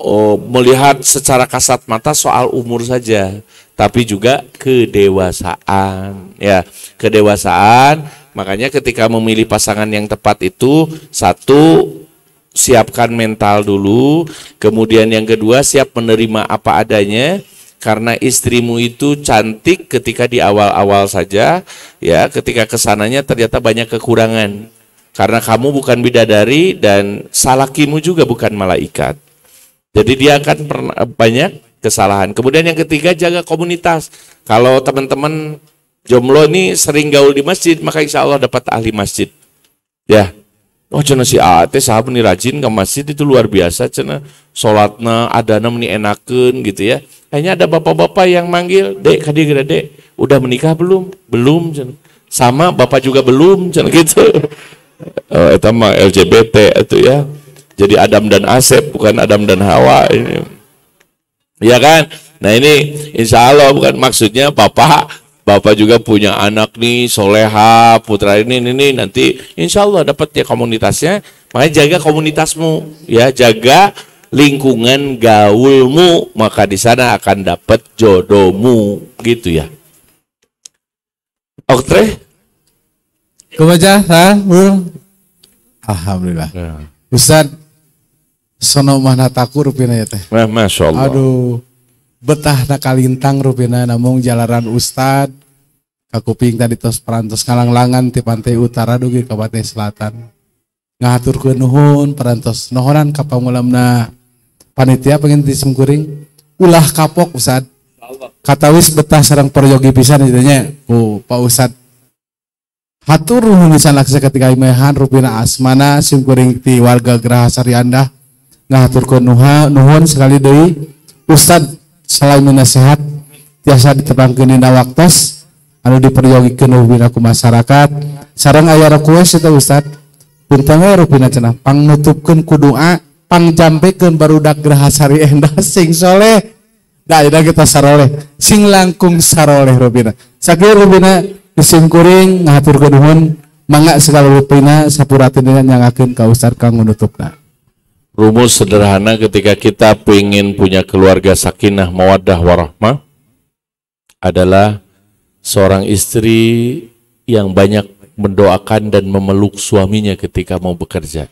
oh, melihat secara kasat mata soal umur saja, tapi juga kedewasaan. Ya, kedewasaan. Makanya ketika memilih pasangan yang tepat itu satu siapkan mental dulu, kemudian yang kedua siap menerima apa adanya karena istrimu itu cantik ketika di awal-awal saja ya ketika kesananya ternyata banyak kekurangan karena kamu bukan bidadari dan salakimu juga bukan malaikat jadi dia akan pernah, eh, banyak kesalahan. Kemudian yang ketiga jaga komunitas. Kalau teman-teman jomblo ini sering gaul di masjid, maka insya Allah dapat ahli masjid. Ya, Oh cina si AAT sahab ini rajin ke masjid itu luar biasa cina solatna ada meni enakan gitu ya. Hanya ada bapak-bapak yang manggil, dek kadi gara dek, udah menikah belum? Belum cina. Sama bapak juga belum cina gitu. Oh, eh, itu mah LGBT itu ya jadi Adam dan Asep bukan Adam dan Hawa ini ya kan nah ini insya Allah bukan maksudnya bapak bapak juga punya anak nih soleha putra ini ini, nanti insya Allah dapat ya komunitasnya makanya jaga komunitasmu ya jaga lingkungan gaulmu maka di sana akan dapat jodohmu gitu ya Oke, kebaca ha Alhamdulillah ya sonomah nataku rupina ya teh. Nah, Masya Allah. Aduh, betah na kalintang rupina namung jalanan ustad kakuping tadi tos perantos kalang langan di pantai utara dugi ke pantai selatan. Ngatur ke nuhun perantos nohonan kapangulamna panitia pengen disengkuring ulah kapok ustad. Kata wis betah sarang peryogi pisan ditanya. Oh, Pak Ustad Hatur nuhun pisan ketika imehan rupina asmana simkuring ti warga Graha Sariandah ngaturkeun nuha nuhun sekali deui Ustad selain menasehat tiasa diterangkan dina waktos anu diperyogikan hubina ku masyarakat sarang ayah request itu Ustad punten we rupina cenah pangnutupkeun ku doa pangjampekeun baru dak sari endah sing soleh da ayeuna kita saroleh sing langkung saroleh rupina sakieu rupina isim kuring ngaturkeun nuhun mangga segala rupina sapuratin dengan nyangakeun ka Ustad kang nutupna rumus sederhana ketika kita ingin punya keluarga sakinah mawaddah warahmah adalah seorang istri yang banyak mendoakan dan memeluk suaminya ketika mau bekerja.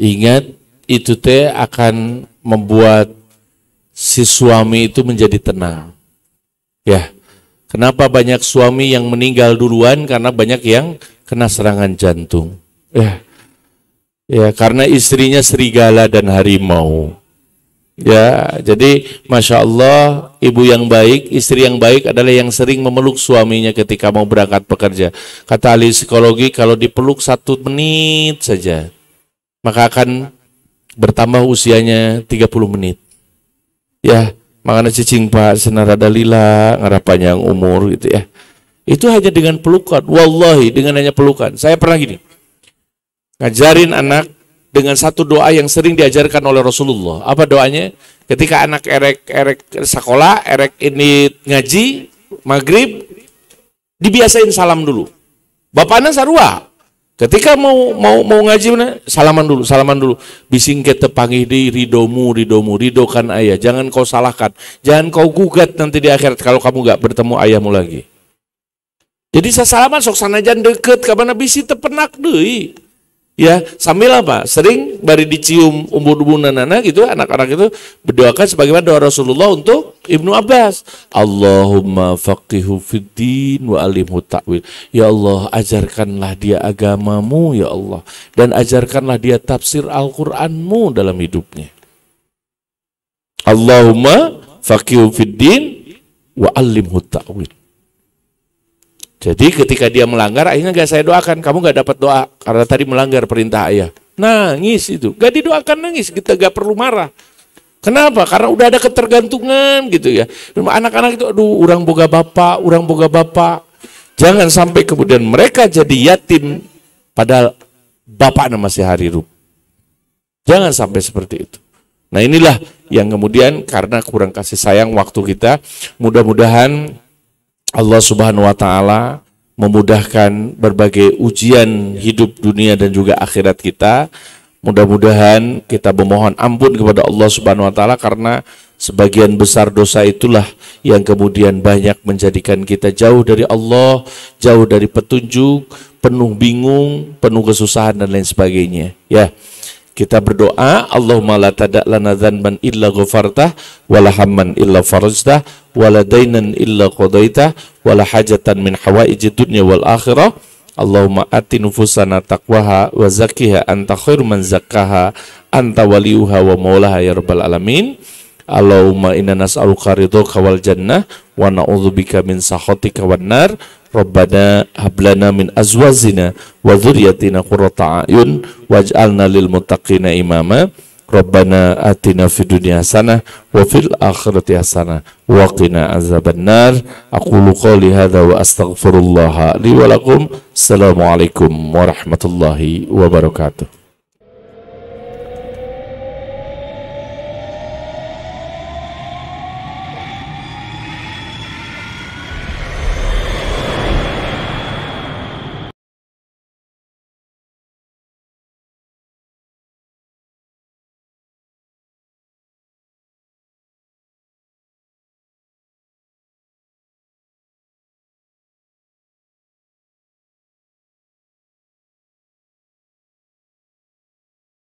Ingat itu teh akan membuat si suami itu menjadi tenang. Ya. Kenapa banyak suami yang meninggal duluan karena banyak yang kena serangan jantung. Ya. Ya, karena istrinya serigala dan harimau. Ya, jadi masya Allah, ibu yang baik, istri yang baik adalah yang sering memeluk suaminya ketika mau berangkat bekerja. Kata ahli psikologi, kalau dipeluk satu menit saja, maka akan bertambah usianya 30 menit. Ya, makanya cicing pak senada lila ngarapan yang umur gitu ya. Itu hanya dengan pelukan, wallahi dengan hanya pelukan. Saya pernah gini, ngajarin anak dengan satu doa yang sering diajarkan oleh Rasulullah. Apa doanya? Ketika anak erek-erek sekolah, erek ini ngaji, maghrib, dibiasain salam dulu. Bapak anak sarua. Ketika mau mau mau ngaji mana? Salaman dulu, salaman dulu. Bising ke tepangi di ridomu, ridomu, ridokan ayah. Jangan kau salahkan, jangan kau gugat nanti di akhirat kalau kamu nggak bertemu ayahmu lagi. Jadi saya salaman sok sana jangan deket, kabana bisi tepenak deh ya sambil apa sering bari dicium umbu umbu nanana gitu anak-anak itu berdoakan sebagaimana doa Rasulullah untuk Ibnu Abbas Allahumma faqihu fiddin wa alimhu ta'wil ya Allah ajarkanlah dia agamamu ya Allah dan ajarkanlah dia tafsir Al-Qur'anmu dalam hidupnya Allahumma faqihu fiddin wa alimhu ta'wil jadi ketika dia melanggar, akhirnya gak saya doakan. Kamu gak dapat doa karena tadi melanggar perintah ayah. Nangis itu. Gak didoakan nangis, kita gak perlu marah. Kenapa? Karena udah ada ketergantungan gitu ya. Anak-anak itu, aduh, orang boga bapak, orang boga bapak. Jangan sampai kemudian mereka jadi yatim, padahal bapaknya masih hari rup. Jangan sampai seperti itu. Nah inilah yang kemudian karena kurang kasih sayang waktu kita, mudah-mudahan Allah Subhanahu wa taala memudahkan berbagai ujian hidup dunia dan juga akhirat kita. Mudah-mudahan kita memohon ampun kepada Allah Subhanahu wa taala karena sebagian besar dosa itulah yang kemudian banyak menjadikan kita jauh dari Allah, jauh dari petunjuk, penuh bingung, penuh kesusahan dan lain sebagainya. Ya. Kita berdoa, Allahumma la tada' lana dzanban illa ghafartah wa la hamman illa farajtah wa la dainan illa qadaitah wa la hajatan min hawaij dunya wal akhirah. Allahumma ati nufusana taqwaha wa zakkiha anta khairu man zakkaha anta waliuha wa maulaha ya rabbal alamin. Allahumma inna nas'aluka ridhoka wal jannah wa na'udzubika min sakhatika wan nar. Rabbana hablana min azwazina wa dzurriyyatina qurrata a'yun waj'alna lil muttaqina imama. Rabbana atina fid dunya hasanah wa fil akhirati hasanah wa qina azabannar. Aqulu qawli hadza wa astaghfirullah li wa lakum. Assalamualaikum warahmatullahi wabarakatuh.